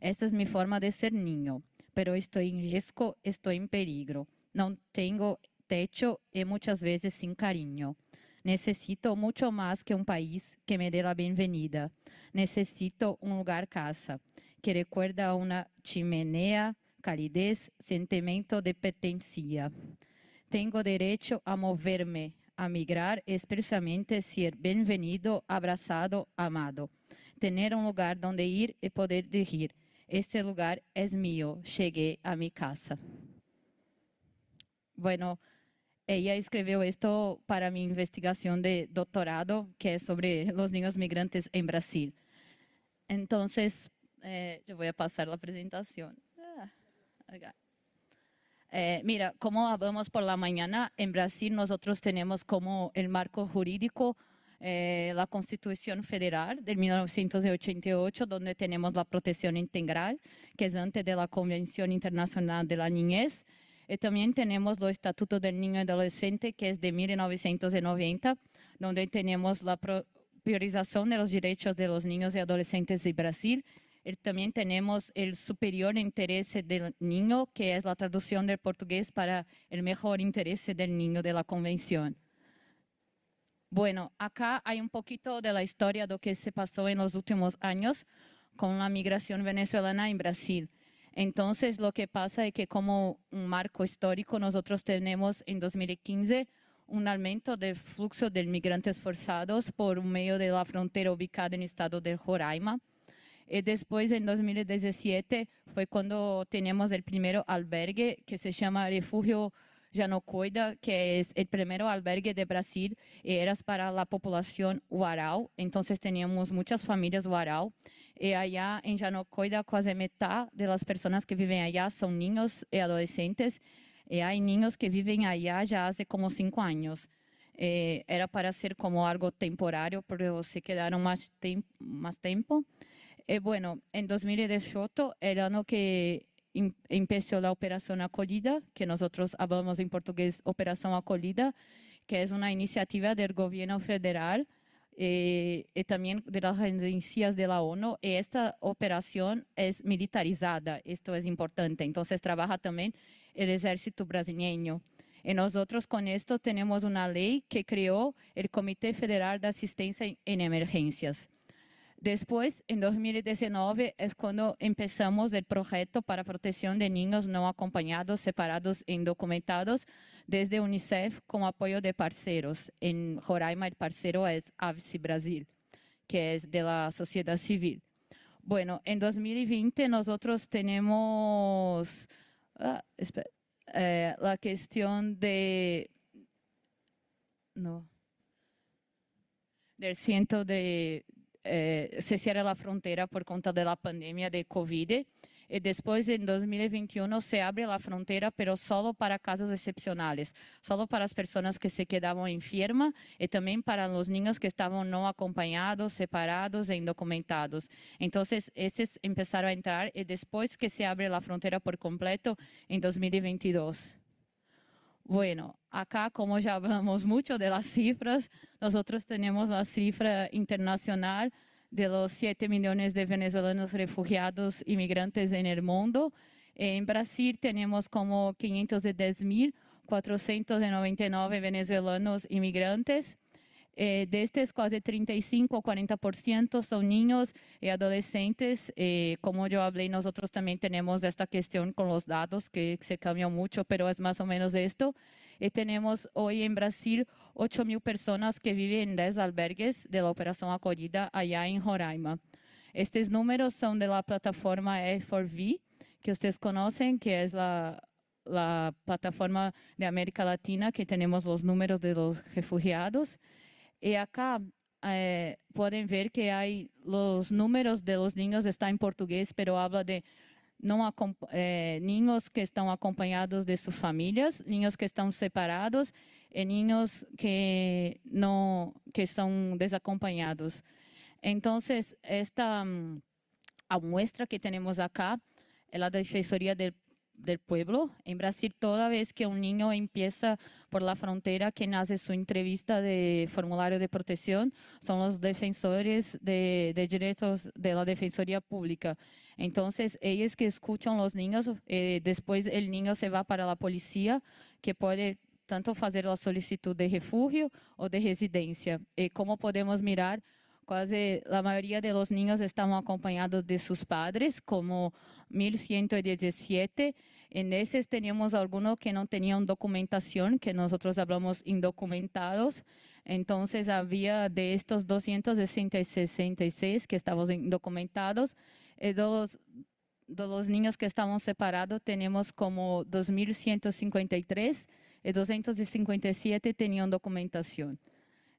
Esta es mi forma de ser niño, pero estoy en riesgo, estoy en peligro. No tengo techo e muitas vezes sem carinho. Necessito muito mais que um país que me dê a bem-vinda. Necessito um lugar casa, que recuerda uma chimenea, calidez, sentimento de pertencia. Tenho direito a mover-me, a migrar, expressamente ser bem-vindo, abraçado, amado. Tener um lugar onde ir e poder dizer: Este lugar é meu. Cheguei a minha casa. Bueno, Ella escribió esto para mi investigación de doctorado, que es sobre los niños migrantes en Brasil. Entonces, eh, yo voy a pasar la presentación. Ah, eh, mira, como hablamos por la mañana, en Brasil nosotros tenemos como el marco jurídico eh, la Constitución Federal de 1988, donde tenemos la protección integral, que es antes de la Convención Internacional de la Niñez, y eh, también tenemos los Estatutos del Niño y Adolescente, que es de 1990, donde tenemos la priorización de los derechos de los niños y adolescentes de Brasil. Y eh, también tenemos el superior interés del niño, que es la traducción del portugués para el mejor interés del niño de la convención. Bueno, acá hay un poquito de la historia de lo que se pasó en los últimos años con la migración venezolana en Brasil. Entonces, lo que pasa es que como un marco histórico, nosotros tenemos en 2015 un aumento del flujo de migrantes forzados por medio de la frontera ubicada en el estado de Joraima. Y eh, después, en 2017, fue cuando teníamos el primer albergue que se llama Refugio Janocoida, que es el primer albergue de Brasil, eh, era para la población Warao, entonces teníamos muchas familias Warao, y eh, allá en Janocoida casi mitad de las personas que viven allá son niños y adolescentes, y eh, hay niños que viven allá ya hace como cinco años. era para ser como algo temporario, pero se quedaron más, tiempo. bueno, en 2018, el año que Em, empezó la Operación Acolida, que nosotros hablamos en portugués Operación Acolida, que es una iniciativa del gobierno federal eh, y también de las agencias de la ONU. esta operación es militarizada, esto es importante. Entonces trabaja también el ejército brasileño. Y nosotros con esto tenemos una ley que creó el Comité Federal de Asistencia en Emergencias. Después, en 2019, es cuando empezamos el proyecto para protección de niños no acompañados, separados e indocumentados desde UNICEF con apoyo de parceros. En Joraima el parcero es AVSI Brasil, que es de la sociedad civil. Bueno, en 2020 nosotros tenemos ah, eh, la cuestión de... No del ciento de, Eh, se cierra a fronteira por conta da pandemia de COVID e depois em 2021 se abre a fronteira, pero solo para casos excepcionais, solo para as pessoas que se quedavam enfermas e também para os niños que estavam não acompanhados, separados e indocumentados. Então esses começaram a entrar e depois que se abre a fronteira por completo em 2022. Bueno, acá como ya hablamos mucho de las cifras, nosotros tenemos la cifra internacional de los 7 millones de venezolanos refugiados inmigrantes en el mundo. En Brasil tenemos como 510.499 venezolanos inmigrantes. Eh, de estos casi 35 o 40% son niños y adolescentes. Eh, como yo hablé, nosotros también tenemos esta cuestión con los datos que se cambió mucho, pero es más o menos esto. Eh, tenemos hoy en Brasil 8.000 personas que viven en 10 albergues de la operación acogida allá en Roraima. Estos números son de la plataforma E4V, que ustedes conocen, que es la la plataforma de América Latina que tenemos los números de los refugiados. E acá eh, pueden ver que hay los números de los niños está en portugués, pero habla de não eh, ninhos que estão acompanhados de suas famílias, ninhos que estão separados e ninhos que não que são desacompanhados. Então, esta a mm, muestra que temos acá é a da Defensoria del del pueblo. En Brasil, toda vez que un niño empieza por la frontera, quien hace su entrevista de formulario de protección son los defensores de, derechos de la Defensoría Pública. Entonces, ellos que escuchan los niños, eh, después el niño se va para la policía, que puede tanto hacer la solicitud de refugio o de residencia. Eh, ¿Cómo podemos mirar? La mayoría de los niños estaban acompañados de sus padres, como 1117. En esos teníamos algunos que no tenían documentación, que nosotros hablamos indocumentados. Entonces había de estos 266 que estaban indocumentados, eh, de los niños que estaban separados tenemos como 2.153 y 257 eh, tenían documentación.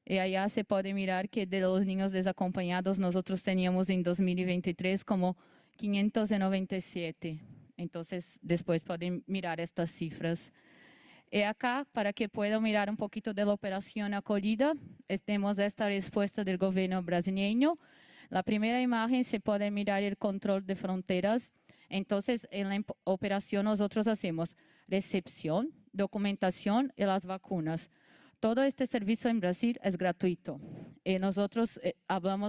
Y eh, allá se puede mirar que de los niños desacompañados nosotros teníamos en 2023 como 597. Entonces, después pueden mirar estas cifras. Y acá, para que puedan mirar un poquito de la operación acogida, tenemos esta respuesta del gobierno brasileño. La primera imagen se puede mirar el control de fronteras. Entonces, en la operación nosotros hacemos recepción, documentación y las vacunas. Todo este serviço em Brasil é gratuito. Nós eh, nosotros eh,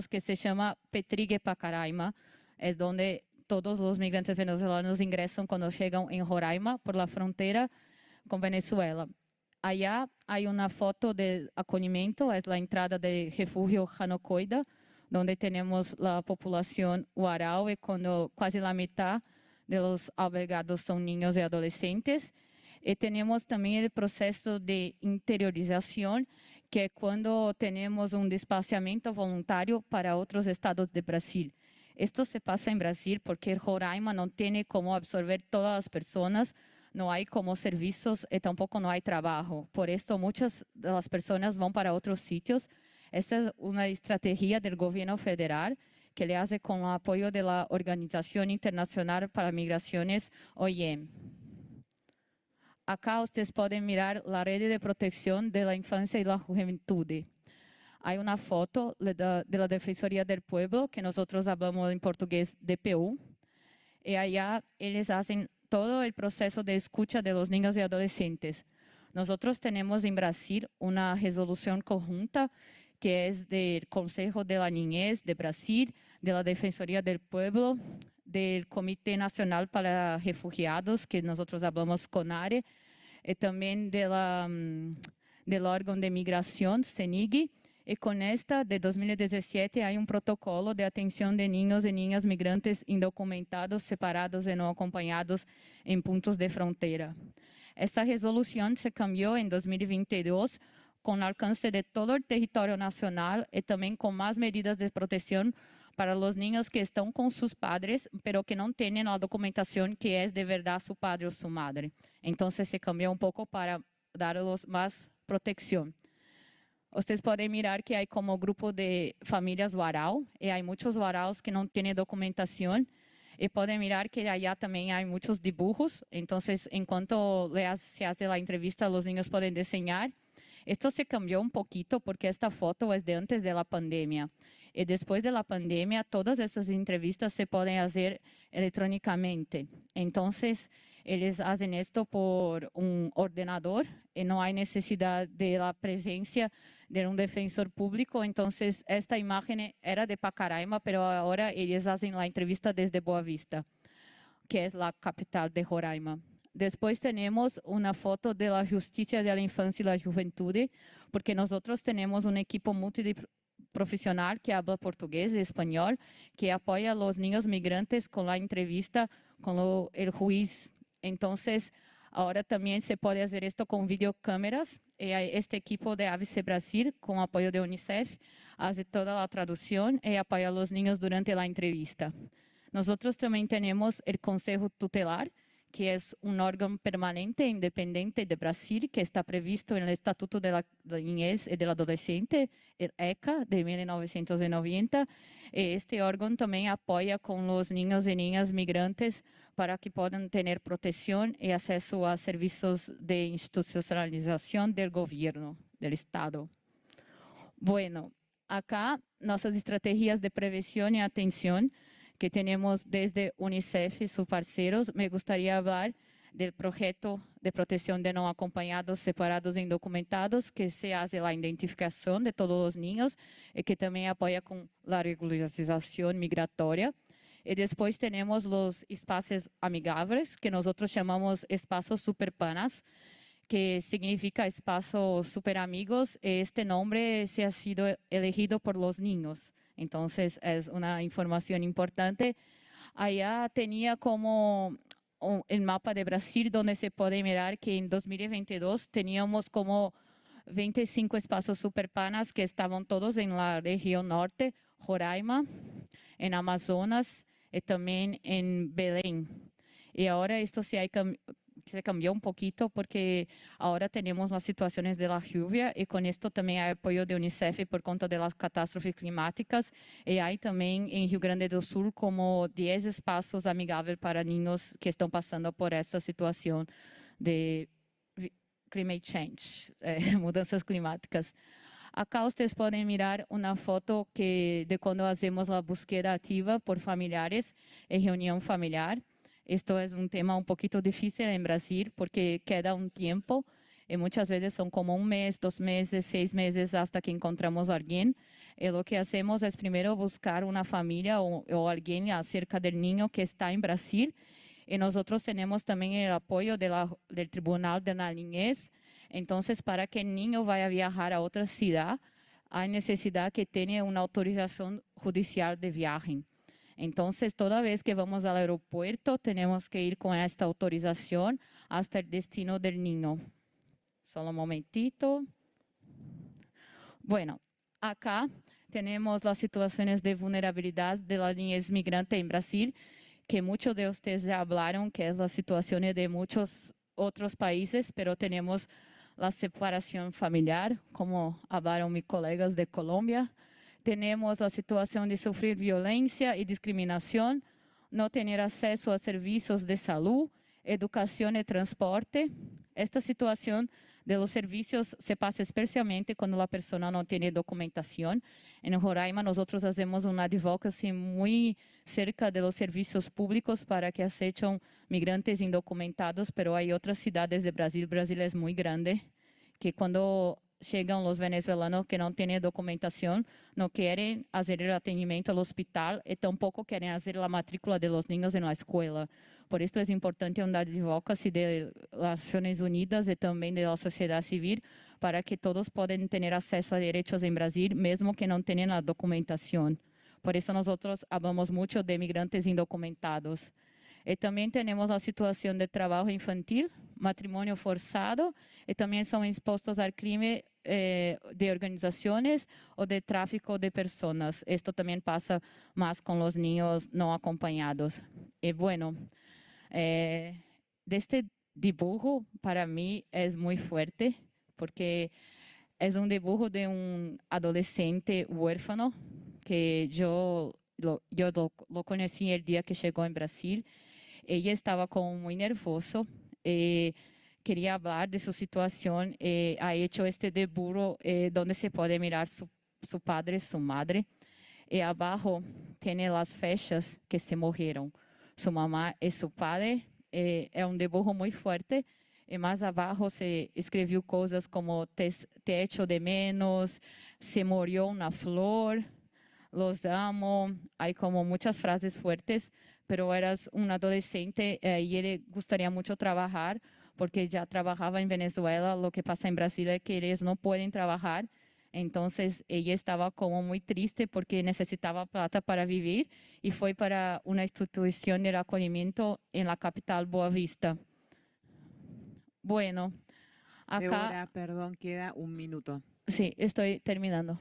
que se chama Petrigue Pacaraima, é onde todos os migrantes venezolanos ingressam quando chegam em Roraima por la fronteira com Venezuela. Allá há uma foto de acolhimento, é la entrada de refugio Janocoida, onde temos la população Uarau, e quando quase a metade de los albergados são niños e adolescentes. Y eh, tenemos también el proceso de interiorización, que es cuando tenemos un desplazamiento voluntario para otros estados de Brasil. Esto se pasa en Brasil porque Joraima no tiene cómo absorber todas las personas, no hay como servicios y eh, tampoco no hay trabajo. Por esto muchas de las personas van para otros sitios. Esta es una estrategia del gobierno federal que le hace con el apoyo de la Organización Internacional para Migraciones, OIM. Acá ustedes pueden mirar la red de protección de la infancia y la juventud. Hay una foto de la Defensoría del Pueblo, que nosotros hablamos en portugués DPU, y allá ellos hacen todo el proceso de escucha de los niños y adolescentes. Nosotros tenemos en Brasil una resolución conjunta que es del Consejo de la Niñez de Brasil, de la Defensoría del Pueblo, do Comitê Nacional para Refugiados, que nós hablamos con ARE, e também de la, mm, de migração CENIG, e com esta, de 2017, há um protocolo de atenção de ninhos e ninhas migrantes indocumentados, separados e não acompanhados em pontos de fronteira. Esta resolução se cambiou em 2022 com alcance de todo o território nacional e também com mais medidas de proteção para os niños que estão com seus padres, pero que não têm a documentação que é de verdade seu padre ou sua madre. Então, se cambia é um pouco para dar lhes mais proteção. Vocês podem mirar que há como grupo de famílias Warao, e há muitos Waraos que não têm documentação, e podem mirar que allá também há muitos dibujos. Então, enquanto se faz a entrevista, os niños podem desenhar. Esto se cambió un poquito porque esta foto es de antes de la pandemia. Y eh, después de la pandemia, todas esas entrevistas se pueden hacer electrónicamente. Entonces, ellos hacen esto por un ordenador y eh, no hay necesidad de la presencia de un defensor público. Entonces, esta imagen era de Pacaraima, pero ahora ellos hacen la entrevista desde Boa Vista, que es la capital de Joraima. Después tenemos una foto de la justicia de la infancia y la juventud, porque nosotros tenemos un equipo multiprofesional que habla portugués y español, que apoya a los niños migrantes con la entrevista con el juez. Entonces, ahora también se puede hacer esto con videocámaras. Eh, este equipo de AVC Brasil, con apoyo de UNICEF, hace toda la traducción y apoya a los niños durante la entrevista. Nosotros también tenemos el Consejo Tutelar, que es un órgano permanente e independiente de Brasil que está previsto en el Estatuto de la Niñez y del Adolescente, el ECA, de 1990. Eh, este órgano también apoya con los niños y niñas migrantes para que puedan tener protección y acceso a servicios de institucionalización del gobierno, del Estado. Bueno, acá nuestras estrategias de prevención y atención que tenemos desde UNICEF y sus parceros, me gustaría hablar del proyecto de protección de no acompañados, separados e indocumentados, que se hace la identificación de todos los niños y eh, que también apoya con la regularización migratoria. Y después tenemos los espacios amigables, que nosotros llamamos espacios superpanas, que significa espacios super amigos. Este nombre se ha sido elegido por los niños. Entonces es una información importante. Allá tenía como el mapa de Brasil donde se puede mirar que en 2022 teníamos como 25 espacios superpanas que estaban todos en la región norte, Joraima, en Amazonas y también en Belén. Y ahora esto se ha se cambió un poquito porque ahora tenemos las situaciones de la lluvia y con esto también hay apoyo de UNICEF por cuenta de las catástrofes climáticas y hay también en Rio Grande do Sul como 10 espacios amigables para niños que están pasando por esta situación de climate change, eh, mudanças climáticas. Acá vocês podem mirar uma foto que de quando fazemos a búsqueda ativa por familiares, em reunião familiar. Esto es un tema un poquito difícil en Brasil porque queda un tiempo y eh, muchas veces son como un mes, dos meses, seis meses hasta que encontramos a alguien. Eh, lo que hacemos es primero buscar una familia o, alguien acerca del niño que está en Brasil y eh, nosotros tenemos también el apoyo del Tribunal de la Entonces, para que el niño vaya a viajar a otra ciudad, hay necesidad que tiene una autorización judicial de viaje. Entonces, toda vez que vamos al aeropuerto, tenemos que ir con esta autorización hasta el destino del niño. Solo un momentito. Bueno, acá tenemos las situaciones de vulnerabilidad de la niñez migrante en Brasil, que muchos de ustedes ya hablaron, que es la situación de muchos otros países, pero tenemos la separación familiar, como hablaron mis colegas de Colombia, Temos a situação de sofrer violência e discriminação, não ter acesso a serviços de saúde, educação e transporte. Esta situação de los servicios se passa especialmente quando a pessoa não tem documentação. Em Roraima, nós fazemos uma advocacy muito cerca de los servicios públicos para que aceitem migrantes indocumentados, pero há outras cidades de Brasil, Brasil é muito grande, que quando Chegam os venezuelanos que não têm documentação, não querem fazer o atendimento ao hospital e tampouco querem fazer a matrícula de los niños na escola. Por isso es importante una advocacy de Nações Unidas e também da sociedade civil para que todos possam ter acesso a direitos em Brasil, mesmo que não tenham a documentação. Por nós outros falamos muito de migrantes indocumentados. Eh, también tenemos la situación de trabajo infantil, matrimonio forzado, y eh, también son expuestos al crimen eh, de organizaciones o de tráfico de personas. Esto también pasa más con los niños no acompañados. Y bueno, de este dibujo para mí es muy fuerte porque es un dibujo de un adolescente huérfano que yo, lo, lo conocí el día que llegó en Brasil ella estaba como muy nervioso, eh, quería hablar de su situación, eh, ha hecho este deburo eh, donde se puede mirar su, padre, su madre. Y abajo tiene las fechas que se murieron. Su mamá y su padre. es un dibujo muy fuerte. Y más abajo se escribió cosas como te, te echo de menos, se murió una flor, los amo. Hay como muchas frases fuertes, pero eras un adolescente eh, y le gustaría mucho trabajar porque ya trabajaba en Venezuela. Lo que pasa en Brasil es que ellos no pueden trabajar. Entonces ella estaba como muy triste porque necesitaba plata para vivir y fue para una institución de acogimiento en la capital Boavista. Bueno, acá... perdón, queda un minuto. Sí, estoy terminando.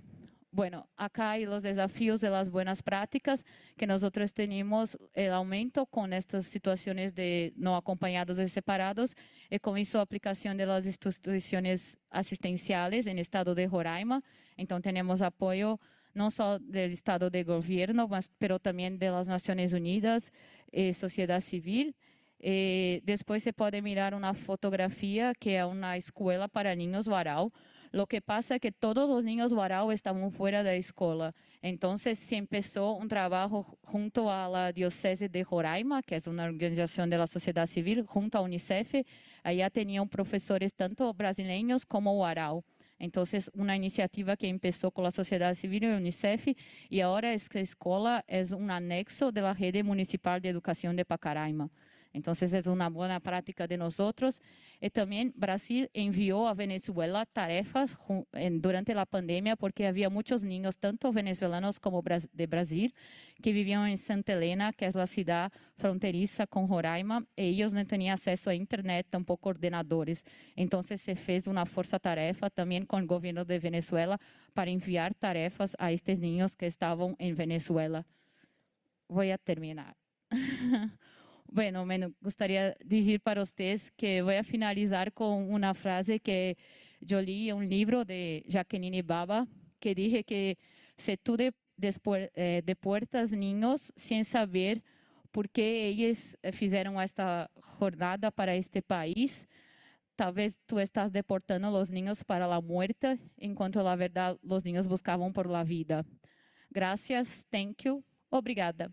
Bueno, acá hay los desafíos de las buenas prácticas, que nosotros tenemos el aumento con estas situaciones de no acompañados y separados, y con su aplicación de las instituciones asistenciales en el estado de Roraima, entonces tenemos apoyo no solo del estado de gobierno, pero también de las Naciones Unidas, eh, sociedad civil. Eh, después se puede mirar una fotografía que es una escuela para niños varal, lo que pasa es que todos los niños Warao estaban fuera de la escuela. Entonces se empezó un trabajo junto a la diócesis de Joraima, que es una organización de la sociedad civil, junto a UNICEF. Allá tenían profesores tanto brasileños como Warao. Entonces, una iniciativa que empezó con la sociedad civil y UNICEF y ahora esta escuela es un anexo de la red municipal de educación de Pacaraima. Entonces é uma boa prática de nós. E eh, também Brasil enviou a Venezuela tarefas durante a pandemia porque havia muitos niños, tanto venezuelanos como de Brasil, que viviam em Santa Helena, que é a cidade fronteriza com Roraima, e eles não tinham acesso a internet, tampouco ordenadores. Então, se fez uma força tarefa também com o governo de Venezuela para enviar tarefas a estes niños que estavam em Venezuela. Vou terminar. Bueno, me gustaría decir para ustedes que voy a finalizar con una frase que yo leí en un libro de Jacqueline Baba, que dije que si tú de, deportas eh, niños sin saber por qué ellos hicieron eh, esta jornada para este país, tal vez tú estás deportando los niños para la muerte en cuanto la verdad los niños buscaban por la vida. Gracias, thank you, obrigada.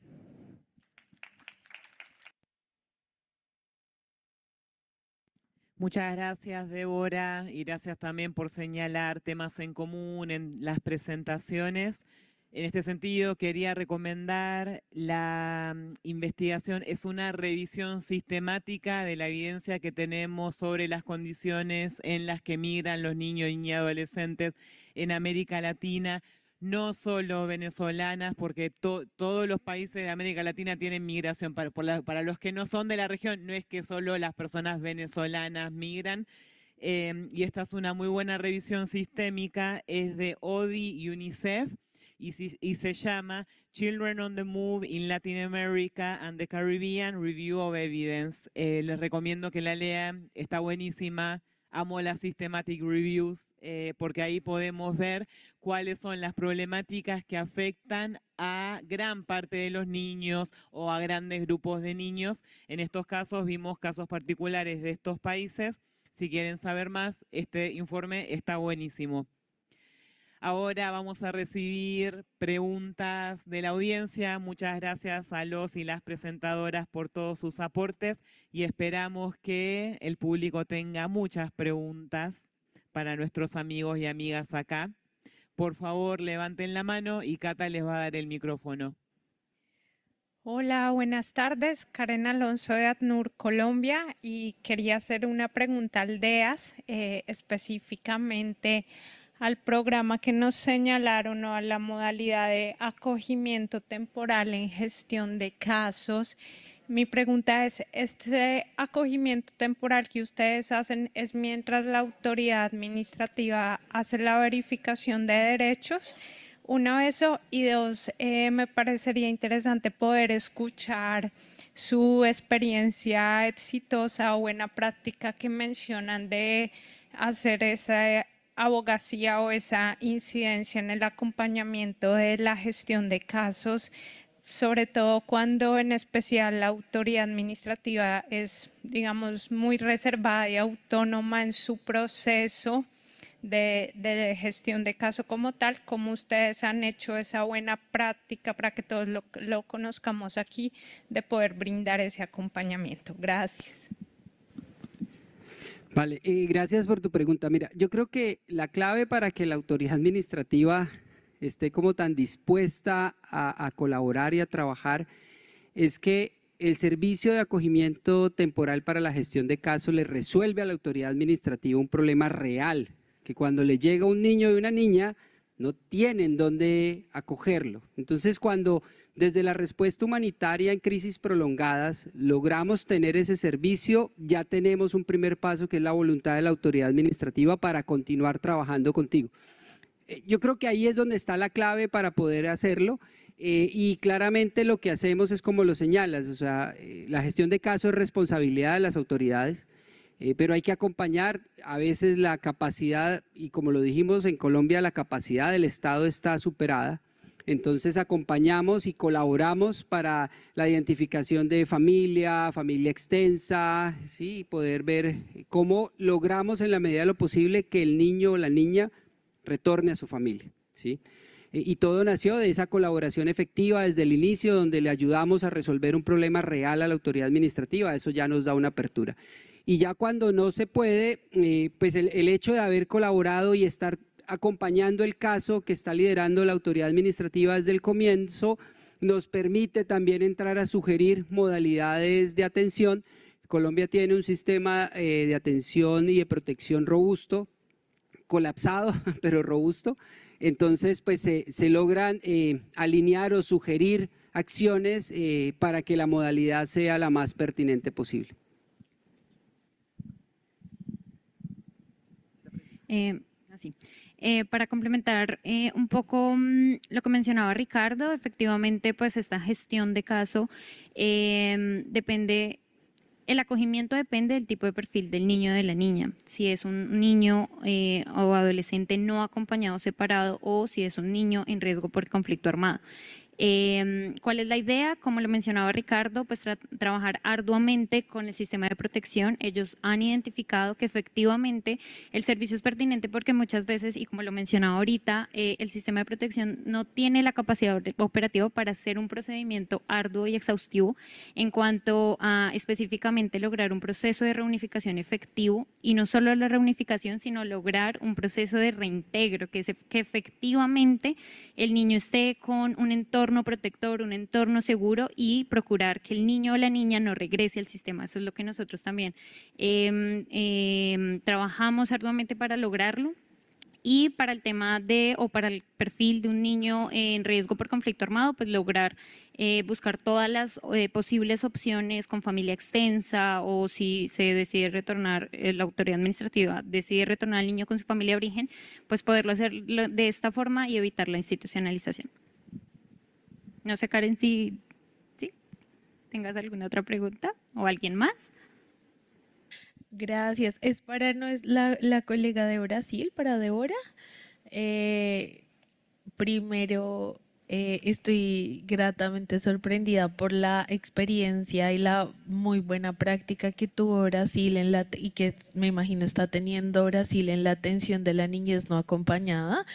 Muchas gracias, Débora, y gracias también por señalar temas en común en las presentaciones. En este sentido, quería recomendar la mm, investigación, es una revisión sistemática de la evidencia que tenemos sobre las condiciones en las que migran los niños y adolescentes en América Latina no solo venezolanas, porque todos los países de América Latina tienen migración. Para, los que no son de la región, no es que solo las personas venezolanas migran. Eh, y esta es una muy buena revisión sistémica, es de ODI y UNICEF. Y, se llama Children on the Move in Latin America and the Caribbean Review of Evidence. Eh, les recomiendo que la lean, está buenísima amo las systematic reviews eh, porque ahí podemos ver cuáles son las problemáticas que afectan a gran parte de los niños o a grandes grupos de niños. En estos casos vimos casos particulares de estos países. Si quieren saber más, este informe está buenísimo. Ahora vamos a recibir preguntas de la audiencia. Muchas gracias a los y las presentadoras por todos sus aportes y esperamos que el público tenga muchas preguntas para nuestros amigos y amigas acá. Por favor, levanten la mano y Cata les va a dar el micrófono. Hola, buenas tardes. Karen Alonso de ATNUR Colombia y quería hacer una pregunta al DEAS, eh, específicamente al programa que nos señalaron o a la modalidad de acogimiento temporal en gestión de casos. Mi pregunta es, ¿este acogimiento temporal que ustedes hacen es mientras la autoridad administrativa hace la verificación de derechos? Una eso y dos, eh, me parecería interesante poder escuchar su experiencia exitosa o buena práctica que mencionan de hacer esa abogacía o esa incidencia en el acompañamiento de la gestión de casos, sobre todo cuando en especial la autoridad administrativa es, digamos, muy reservada y autónoma en su proceso de, gestión de caso como tal, como ustedes han hecho esa buena práctica para que todos lo conozcamos aquí, de poder brindar ese acompañamiento. Gracias. Vale, gracias por tu pregunta. Mira, yo creo que la clave para que la autoridad administrativa esté como tan dispuesta a, a colaborar y a trabajar es que el servicio de acogimiento temporal para la gestión de casos le resuelve a la autoridad administrativa un problema real, que cuando le llega un niño y una niña no tienen dónde acogerlo. Entonces, cuando desde la respuesta humanitaria en crisis prolongadas, logramos tener ese servicio, ya tenemos un primer paso que es la voluntad de la autoridad administrativa para continuar trabajando contigo. Eh, yo creo que ahí es donde está la clave para poder hacerlo. Eh, y claramente lo que hacemos es como lo señalas, o sea, eh, la gestión de casos es responsabilidad de las autoridades, pero hay que acompañar a veces la capacidad, y como lo dijimos en Colombia, la capacidad del Estado está superada. Entonces acompañamos y colaboramos para la identificación de familia, familia extensa, ¿sí? poder ver cómo logramos en la medida de lo posible que el niño o la niña retorne a su familia. ¿sí? E, y todo nació de esa colaboración efectiva desde el inicio, donde le ayudamos a resolver un problema real a la autoridad administrativa. Eso ya nos da una apertura. Y ya cuando no se puede, eh, pues el, hecho de haber colaborado y estar acompañando el caso que está liderando la autoridad administrativa desde el comienzo, nos permite también entrar a sugerir modalidades de atención. Colombia tiene un sistema eh, de atención y de protección robusto, colapsado, pero robusto. Entonces, pues se, logran eh, alinear o sugerir acciones eh, para que la modalidad sea la más pertinente posible. Eh, para complementar eh, un poco mm, lo que mencionaba Ricardo, efectivamente, pues esta gestión de caso em, depende el acogimiento depende del tipo de perfil del niño o de la niña. Si es un niño eh, o adolescente no acompañado, separado, o si es un niño en riesgo por conflicto armado. Em, ¿Cuál es la idea? Como lo mencionaba Ricardo, pues trabajar arduamente con el sistema de protección. Ellos han identificado que efectivamente el servicio es pertinente porque muchas veces, y como lo mencionaba ahorita, eh, el sistema de protección no tiene la capacidad operativa para hacer un procedimiento arduo y exhaustivo en cuanto a específicamente lograr un proceso de reunificación efectivo y no solo la reunificación, sino lograr un proceso de reintegro, que, es, que efectivamente el niño esté con un entorno entorno protector, un entorno seguro y procurar que el niño o la niña no regrese al sistema. Eso es lo que nosotros también em, em, trabajamos arduamente para lograrlo y para el tema de o para el perfil de un niño en riesgo por conflicto armado, pues lograr eh, buscar todas las eh, posibles opciones con familia extensa o si se decide retornar, eh, la autoridad administrativa decide retornar al niño con su familia de origen, pues poderlo hacer de esta forma y evitar la institucionalización. No sé, Karen, si tengas alguna otra pregunta o alguien más. Gracias. Es para no es la, la colega de Brasil, para Débora. Eh, primero, eh, estoy gratamente sorprendida por la experiencia y la muy buena práctica que tuvo Brasil en la, y que me imagino está teniendo Brasil en la atención de la niñez no acompañada,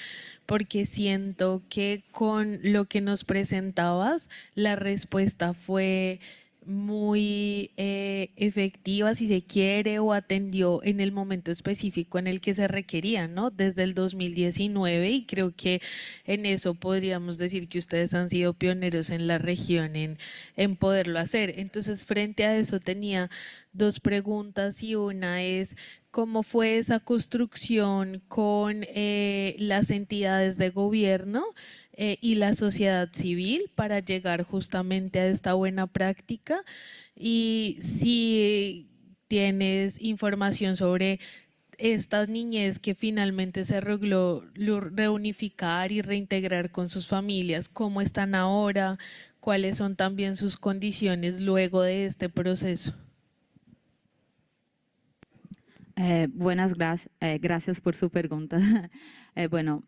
porque siento que con lo que nos presentabas, la respuesta fue muy eh, efectiva, si se quiere, o atendió en el momento específico en el que se requería, ¿no? Desde el 2019 y creo que en eso podríamos decir que ustedes han sido pioneros en la región en, en poderlo hacer. Entonces, frente a eso tenía dos preguntas y una es cómo fue esa construcción con eh, las entidades de gobierno eh, y la sociedad civil para llegar justamente a esta buena práctica y si tienes información sobre estas niñez que finalmente se arregló reunificar y reintegrar con sus familias, cómo están ahora, cuáles son también sus condiciones luego de este proceso. Eh, buenas, gracias, eh, gracias por su pregunta. Eh, bueno,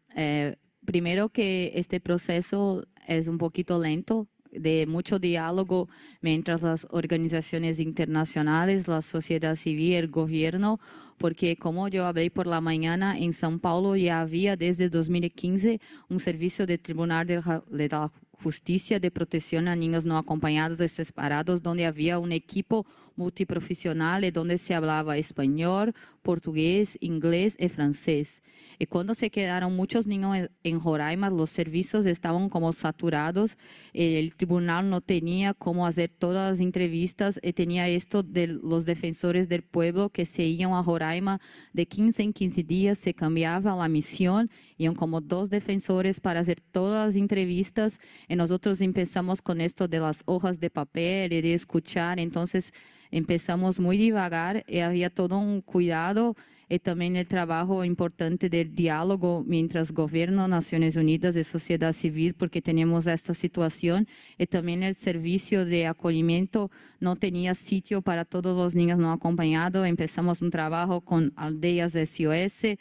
primero que este proceso es un poquito lento, de mucho diálogo mientras las organizaciones internacionales, la sociedad civil, el gobierno, porque como yo hablé por la mañana, en São Paulo ya había desde 2015 un servicio de tribunal de la, Justicia de Protección a Niños No Acompañados y Separados, donde había un equipo multiprofesional y donde se hablaba español, portugués, inglés y francés. Y cuando se quedaron muchos niños en Roraima, los servicios estaban como saturados, el tribunal no tenía cómo hacer todas las entrevistas y tenía esto de los defensores del pueblo que se iban a Roraima de 15 en 15 días, se cambiaba la misión iban como dos defensores para hacer todas las entrevistas y nosotros empezamos con esto de las hojas de papel y de escuchar, entonces empezamos muy divagar y había todo un cuidado y también el trabajo importante del diálogo mientras gobierno, Naciones Unidas de sociedad civil, porque tenemos esta situación, y también el servicio de acogimiento no tenía sitio para todos los niños no acompañados. Empezamos un trabajo con aldeas de SOS,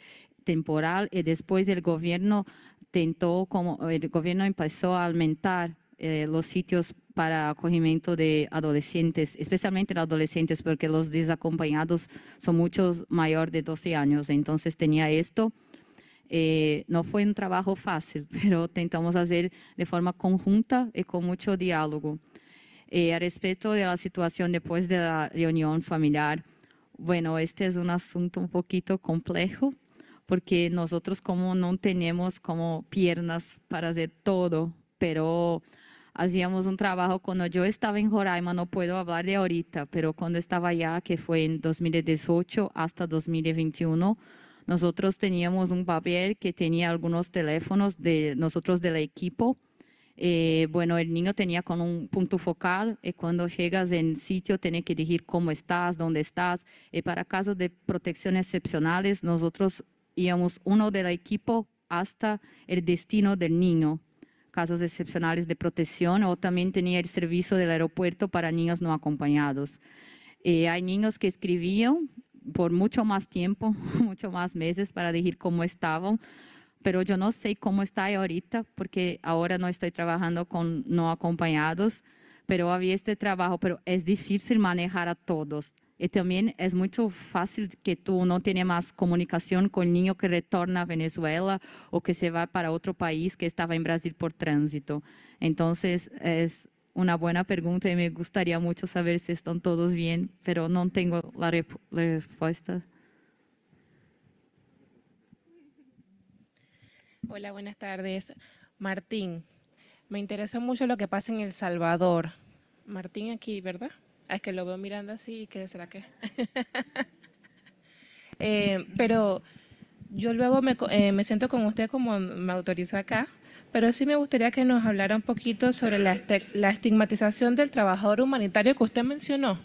temporal y eh, después el gobierno tentó, como el gobierno empezó a aumentar eh, los sitios para acogimiento de adolescentes, especialmente los adolescentes, porque los desacompañados son muchos mayor de 12 años. Entonces tenía esto. Eh, no fue un trabajo fácil, pero intentamos hacer de forma conjunta y con mucho diálogo. Eh, a respecto de la situación después de la reunión familiar, bueno, este es un asunto un poquito complejo porque nosotros como no tenemos como piernas para hacer todo, pero hacíamos un trabajo cuando yo estaba en Joraima, no puedo hablar de ahorita, pero cuando estaba allá, que fue en 2018 hasta 2021, nosotros teníamos un papel que tenía algunos teléfonos de nosotros del equipo. Eh, bueno, el niño tenía con un punto focal y eh, cuando llegas en sitio tiene que decir cómo estás, dónde estás. Y eh, para casos de protección excepcionales, nosotros íbamos uno del equipo hasta el destino del niño. Casos excepcionales de protección o también tenía el servicio del aeropuerto para niños no acompañados. Eh, hay niños que escribían por mucho más tiempo, mucho más meses para decir cómo estaban, pero yo no sé cómo está ahorita porque ahora no estoy trabajando con no acompañados, pero había este trabajo, pero es difícil manejar a todos. Y también es muy fácil que tú no tengas más comunicación con el niño que retorna a Venezuela o que se va para otro país que estaba en Brasil por tránsito. Entonces, es una buena pregunta y me gustaría mucho saber si están todos bien, pero no tengo la, respuesta. Hola, buenas tardes. Martín, me interesó mucho lo que pasa en El Salvador. Martín aquí, ¿verdad? es que lo veo mirando así y que será que. Eh, pero yo luego eh, me, siento con usted como me autoriza acá, pero sí me gustaría que nos hablara un poquito sobre la, este, estigmatización del trabajador humanitario que usted mencionó.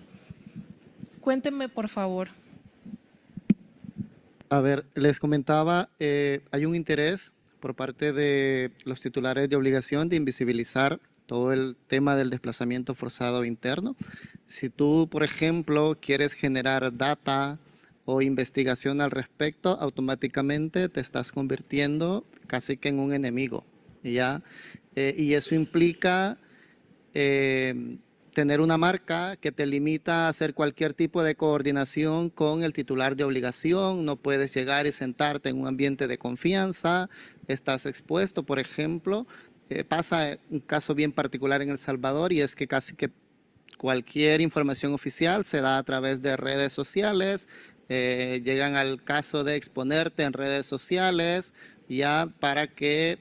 Cuéntenme, por favor. A ver, les comentaba, eh, hay un interés por parte de los titulares de obligación de invisibilizar todo el tema del desplazamiento forzado interno. Si tú, por ejemplo, quieres generar data o investigación al respecto, automáticamente te estás convirtiendo casi que en un enemigo. ¿ya? Eh, y eso implica eh, tener una marca que te limita a hacer cualquier tipo de coordinación con el titular de obligación, no puedes llegar y sentarte en un ambiente de confianza, estás expuesto, por ejemplo, eh, pasa un caso bien particular en El Salvador y es que casi que cualquier información oficial se da a través de redes sociales, eh, llegan al caso de exponerte en redes sociales ya para que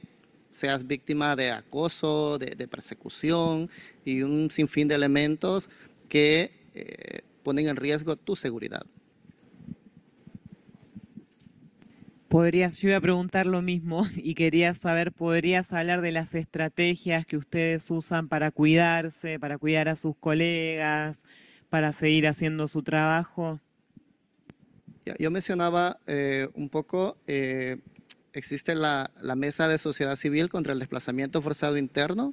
seas víctima de acoso, de, persecución y un sinfín de elementos que eh, ponen en riesgo tu seguridad. yo iba a preguntar lo mismo y quería saber, ¿podrías hablar de las estrategias que ustedes usan para cuidarse, para cuidar a sus colegas, para seguir haciendo su trabajo? Yo mencionaba eh, un poco, eh, existe la, Mesa de Sociedad Civil contra el Desplazamiento Forzado Interno,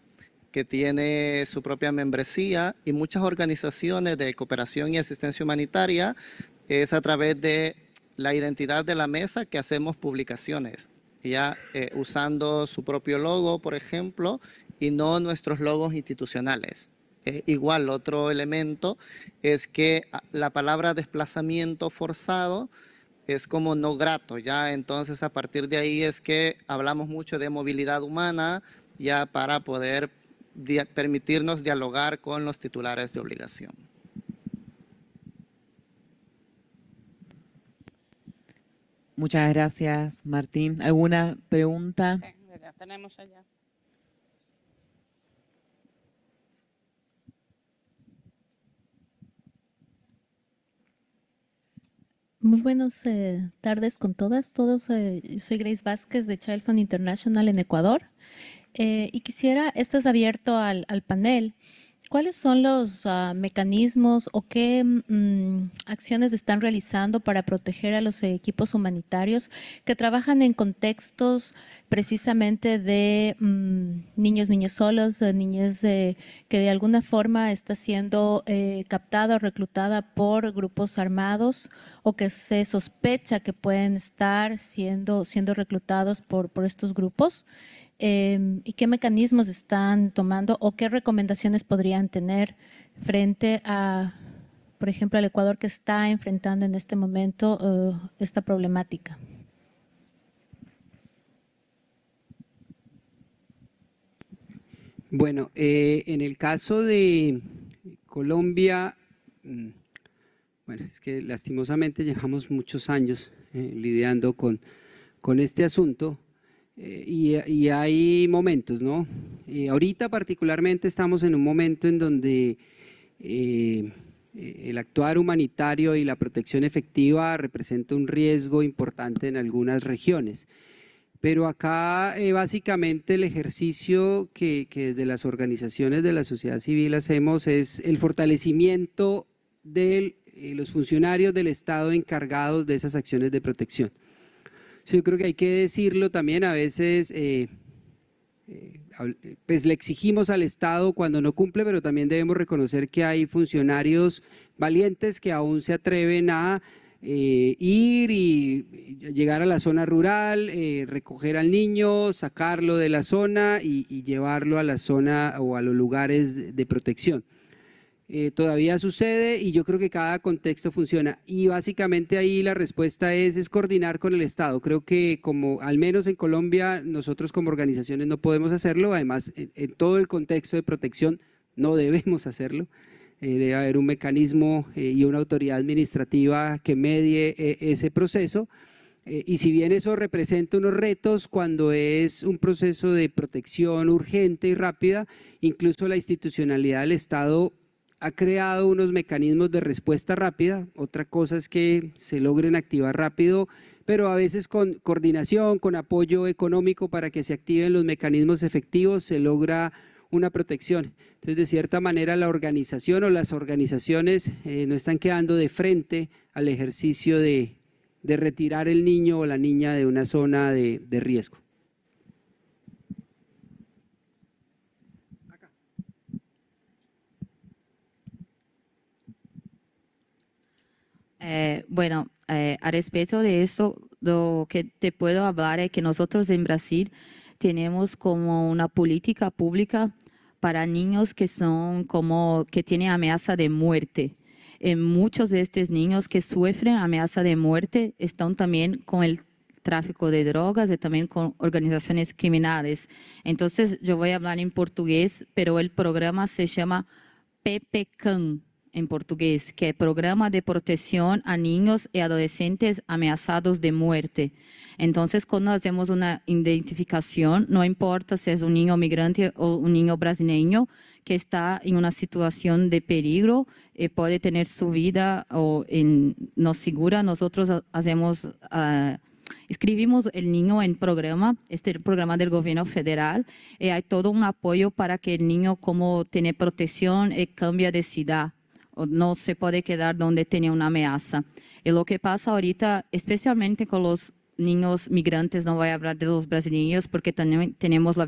que tiene su propia membresía y muchas organizaciones de cooperación y asistencia humanitaria es a través de la identidad de la mesa que hacemos publicaciones, ya eh, usando su propio logo, por ejemplo, y no nuestros logos institucionales. Eh, igual, otro elemento es que ah, la palabra desplazamiento forzado es como no grato, ya entonces a partir de ahí es que hablamos mucho de movilidad humana, ya para poder permitirnos dialogar con los titulares de obligación. Muchas gracias, Martín. ¿Alguna pregunta? tenemos allá. Muy buenas eh, tardes con todas, todos. Eh, soy Grace Vázquez de Child Fund International en Ecuador eh, y quisiera, estás es abierto al, al panel, ¿Cuáles son los ah, mecanismos o qué mm, acciones están realizando para proteger a los equipos humanitarios que trabajan en contextos precisamente de mm, niños, niños solos, niñas eh, que de alguna forma está siendo eh, captada o reclutada por grupos armados o que se sospecha que pueden estar siendo, siendo reclutados por, por estos grupos? Em, y qué mecanismos están tomando o qué recomendaciones podrían tener frente a, por ejemplo, al Ecuador que está enfrentando en este momento eh, esta problemática. Bueno, eh, en el caso de Colombia, mm, bueno, es que lastimosamente llevamos muchos años eh, lidiando con, con este asunto. Eh, y, hay momentos, ¿no? Eh, ahorita particularmente estamos en un momento en donde eh, el actuar humanitario y la protección efectiva representa un riesgo importante en algunas regiones. Pero acá básicamente el ejercicio que, desde las organizaciones de la sociedad civil hacemos es el fortalecimiento de los funcionarios del Estado encargados de esas acciones de protección. Sí, yo creo que hay que decirlo también a veces. Eh, eh, eh, pues le exigimos al Estado cuando no cumple, pero también debemos reconocer que hay funcionarios valientes que aún se atreven a ir y llegar a la zona rural, recoger al niño, sacarlo de la zona y llevarlo a la zona o a los lugares de protección. Eh, todavía sucede y yo creo que cada contexto funciona. Y básicamente ahí la respuesta es, es coordinar con el Estado. Creo que como al menos en Colombia nosotros como organizaciones no podemos hacerlo, además en, todo el contexto de protección no debemos hacerlo. Eh, debe haber un mecanismo eh, y una autoridad administrativa que medie ese proceso. y si bien eso representa unos retos cuando es un proceso de protección urgente y rápida, incluso la institucionalidad del Estado ha creado unos mecanismos de respuesta rápida, otra cosa es que se logren activar rápido, pero a veces con coordinación, con apoyo económico para que se activen los mecanismos efectivos, se logra una protección. Entonces, de cierta manera, la organización o las organizaciones eh, no están quedando de frente al ejercicio de, retirar el niño o la niña de una zona de riesgo. Eh, bueno, eh, a respecto de eso, lo que te puedo hablar es que nosotros en Brasil tenemos como una política pública para niños que son como que tienen amenaza de muerte. En eh, muchos de estos niños que sufren amenaza de muerte están también con el tráfico de drogas y también con organizaciones criminales. Entonces, yo voy a hablar en portugués, pero el programa se llama Can en portugués, que es Programa de Protección a Niños y Adolescentes amenazados de Muerte. Entonces, cuando hacemos una identificación, no importa si es un niño migrante o un niño brasileño que está en una situación de peligro y eh, puede tener su vida o nos segura, nosotros hacemos ah, escribimos el niño en programa, este programa del gobierno federal, y hay todo un apoyo para que el niño como tiene protección y eh, cambia de ciudad no se puede quedar donde tenía una amenaza. Y lo que pasa ahorita, especialmente con los niños migrantes, no voy a hablar de los brasileños porque también tenemos la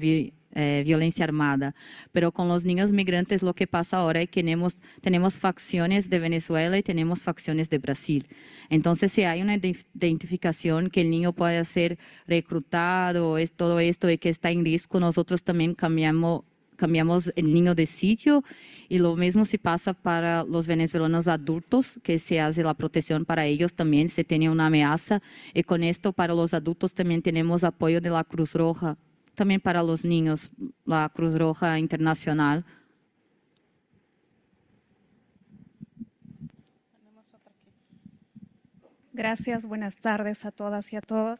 eh, violencia armada, pero con los niños migrantes lo que pasa ahora es que tenemos, tenemos facciones de Venezuela y tenemos facciones de Brasil. Entonces, si hay una identificación que el niño puede ser reclutado, es todo esto y que está en riesgo, nosotros también cambiamos cambiamos el niño de sitio y lo mismo se pasa para los venezolanos adultos, que se hace la protección para ellos también, se tiene una amenaza. Y con esto para los adultos también tenemos apoyo de la Cruz Roja, también para los niños, la Cruz Roja Internacional. Gracias, buenas tardes a todas y a todos.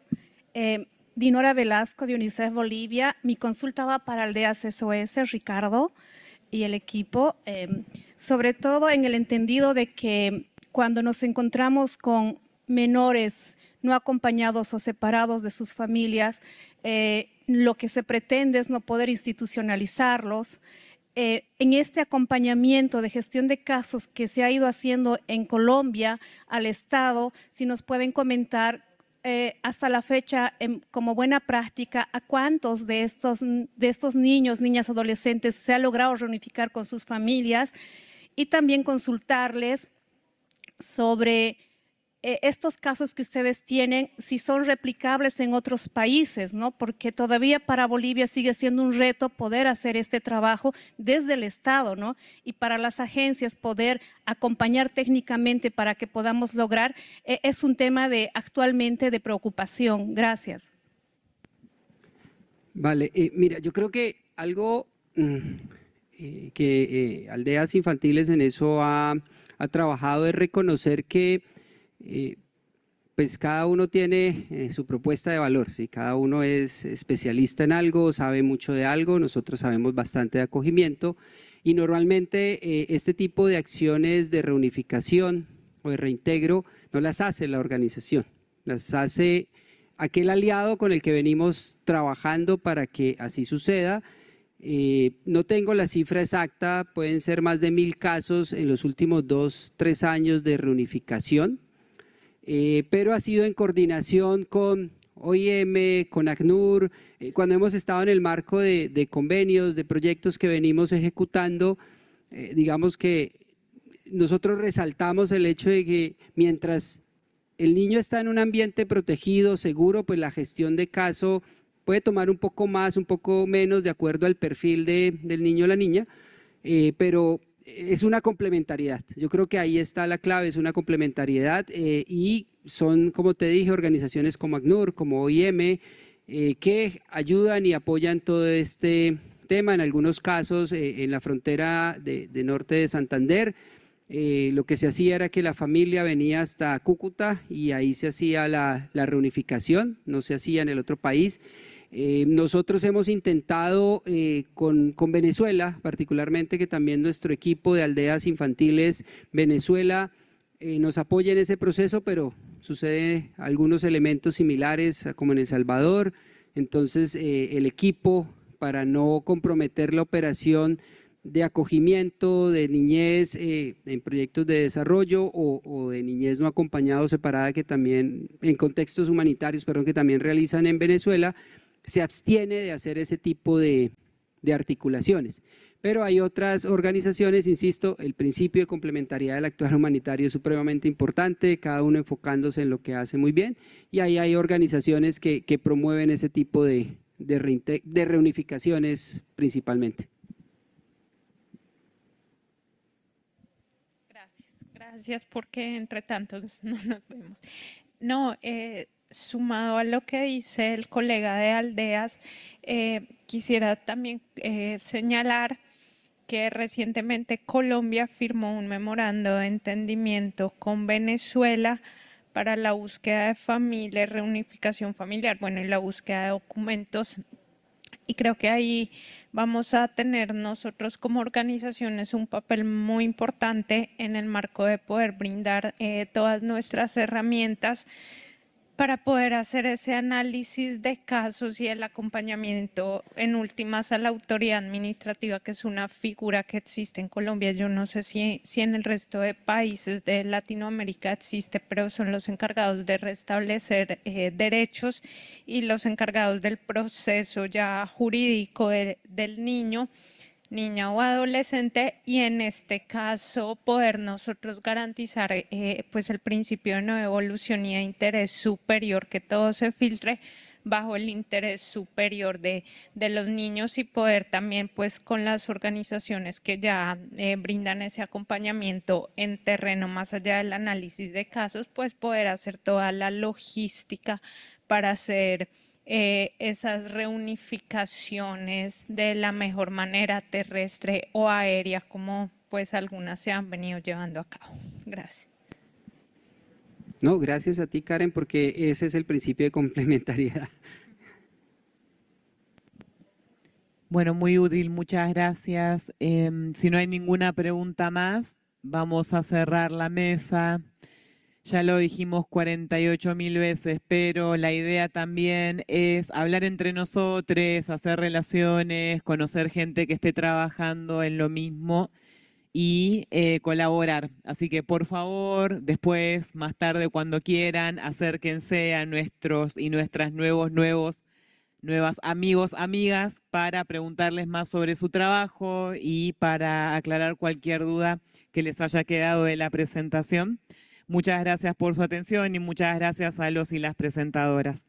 Eh, Dinora Velasco de UNICEF Bolivia. Mi consulta va para Aldeas SOS, Ricardo y el equipo, em, sobre todo en el entendido de que cuando nos encontramos con menores no acompañados o separados de sus familias, eh, lo que se pretende es no poder institucionalizarlos. Eh, en este acompañamiento de gestión de casos que se ha ido haciendo en Colombia al Estado, si nos pueden comentar eh, hasta la fecha, como buena práctica, a cuántos de estos, de estos niños, niñas, adolescentes se ha logrado reunificar con sus familias y también consultarles sobre eh, estos casos que ustedes tienen, si son replicables en otros países, ¿no? Porque todavía para Bolivia sigue siendo un reto poder hacer este trabajo desde el Estado, ¿no? Y para las agencias poder acompañar técnicamente para que podamos lograr, eh, es un tema de actualmente de preocupación. Gracias. Vale, eh, mira, yo creo que algo mm, que Aldeas Infantiles en eso ha trabajado es reconocer que eh, pues cada uno tiene eh, su propuesta de valor, si cada uno es especialista en algo, sabe mucho de algo, nosotros sabemos bastante de acogimiento y normalmente eh, este tipo de acciones de reunificación o de reintegro no las hace la organización, las hace aquel aliado con el que venimos trabajando para que así suceda. no tengo la cifra exacta, pueden ser más de mil casos en los últimos dos, tres años de reunificación eh, pero ha sido en coordinación con OIM, con ACNUR, eh, cuando hemos estado en el marco de, convenios, de proyectos que venimos ejecutando, eh, digamos que nosotros resaltamos el hecho de que mientras el niño está en un ambiente protegido, seguro, pues la gestión de caso puede tomar un poco más, un poco menos, de acuerdo al perfil del niño o la niña, pero es una complementariedad. Yo creo que ahí está la clave, es una complementariedad eh, y son, como te dije, organizaciones como ACNUR, como OIM, eh, que ayudan y apoyan todo este tema, en algunos casos eh, en la frontera de, norte de Santander. lo que se hacía era que la familia venía hasta Cúcuta y ahí se hacía la reunificación, no se hacía en el otro país. Eh, nosotros hemos intentado eh, con, Venezuela, particularmente que también nuestro equipo de aldeas infantiles Venezuela eh, nos apoya en ese proceso, pero sucede algunos elementos similares ah, como en El Salvador. Entonces el equipo, para no comprometer la operación de acogimiento de niñez en proyectos de desarrollo o, o de niñez no acompañada separada que también en contextos humanitarios, perdón, que también realizan en Venezuela, se abstiene de hacer ese tipo de, articulaciones. Pero hay otras organizaciones, insisto, el principio de complementariedad del actuar humanitario es supremamente importante, cada uno enfocándose en lo que hace muy bien, y ahí hay organizaciones que, promueven ese tipo de, reunificaciones principalmente. Gracias, gracias porque entre tantos no nos vemos. No, eh, sumado a lo que dice el colega de Aldeas, eh, quisiera también eh, señalar que recientemente Colombia firmó un memorando de entendimiento con Venezuela para la búsqueda de familia, reunificación familiar, bueno, y la búsqueda de documentos. Y creo que ahí vamos a tener nosotros como organizaciones un papel muy importante en el marco de poder brindar eh, todas nuestras herramientas para poder hacer ese análisis de casos y el acompañamiento en últimas a la autoridad administrativa, que es una figura que existe en Colombia. Yo no sé si, en el resto de países de Latinoamérica existe, pero son los encargados de restablecer eh, derechos y los encargados del proceso ya jurídico del niño niña o adolescente y en este caso poder nosotros garantizar eh, pues el principio de no evolución y de interés superior, que todo se filtre bajo el interés superior de, de, los niños y poder también pues con las organizaciones que ya eh, brindan ese acompañamiento en terreno más allá del análisis de casos pues poder hacer toda la logística para hacer eh, esas reunificaciones de la mejor manera terrestre o aérea, como pues algunas se han venido llevando a cabo. Gracias. No, gracias a ti, Karen, porque ese es el principio de complementariedad. Bueno, muy útil, muchas gracias. Em, si no hay ninguna pregunta más, vamos a cerrar la mesa. Ya lo dijimos 48 mil veces, pero la idea también es hablar entre nosotros, hacer relaciones, conocer gente que esté trabajando en lo mismo y eh, colaborar. Así que por favor, después, más tarde, cuando quieran, acérquense a nuestros y nuestras nuevos, nuevos, nuevas amigos, amigas, para preguntarles más sobre su trabajo y para aclarar cualquier duda que les haya quedado de la presentación. Muchas gracias por su atención y muchas gracias a los y las presentadoras.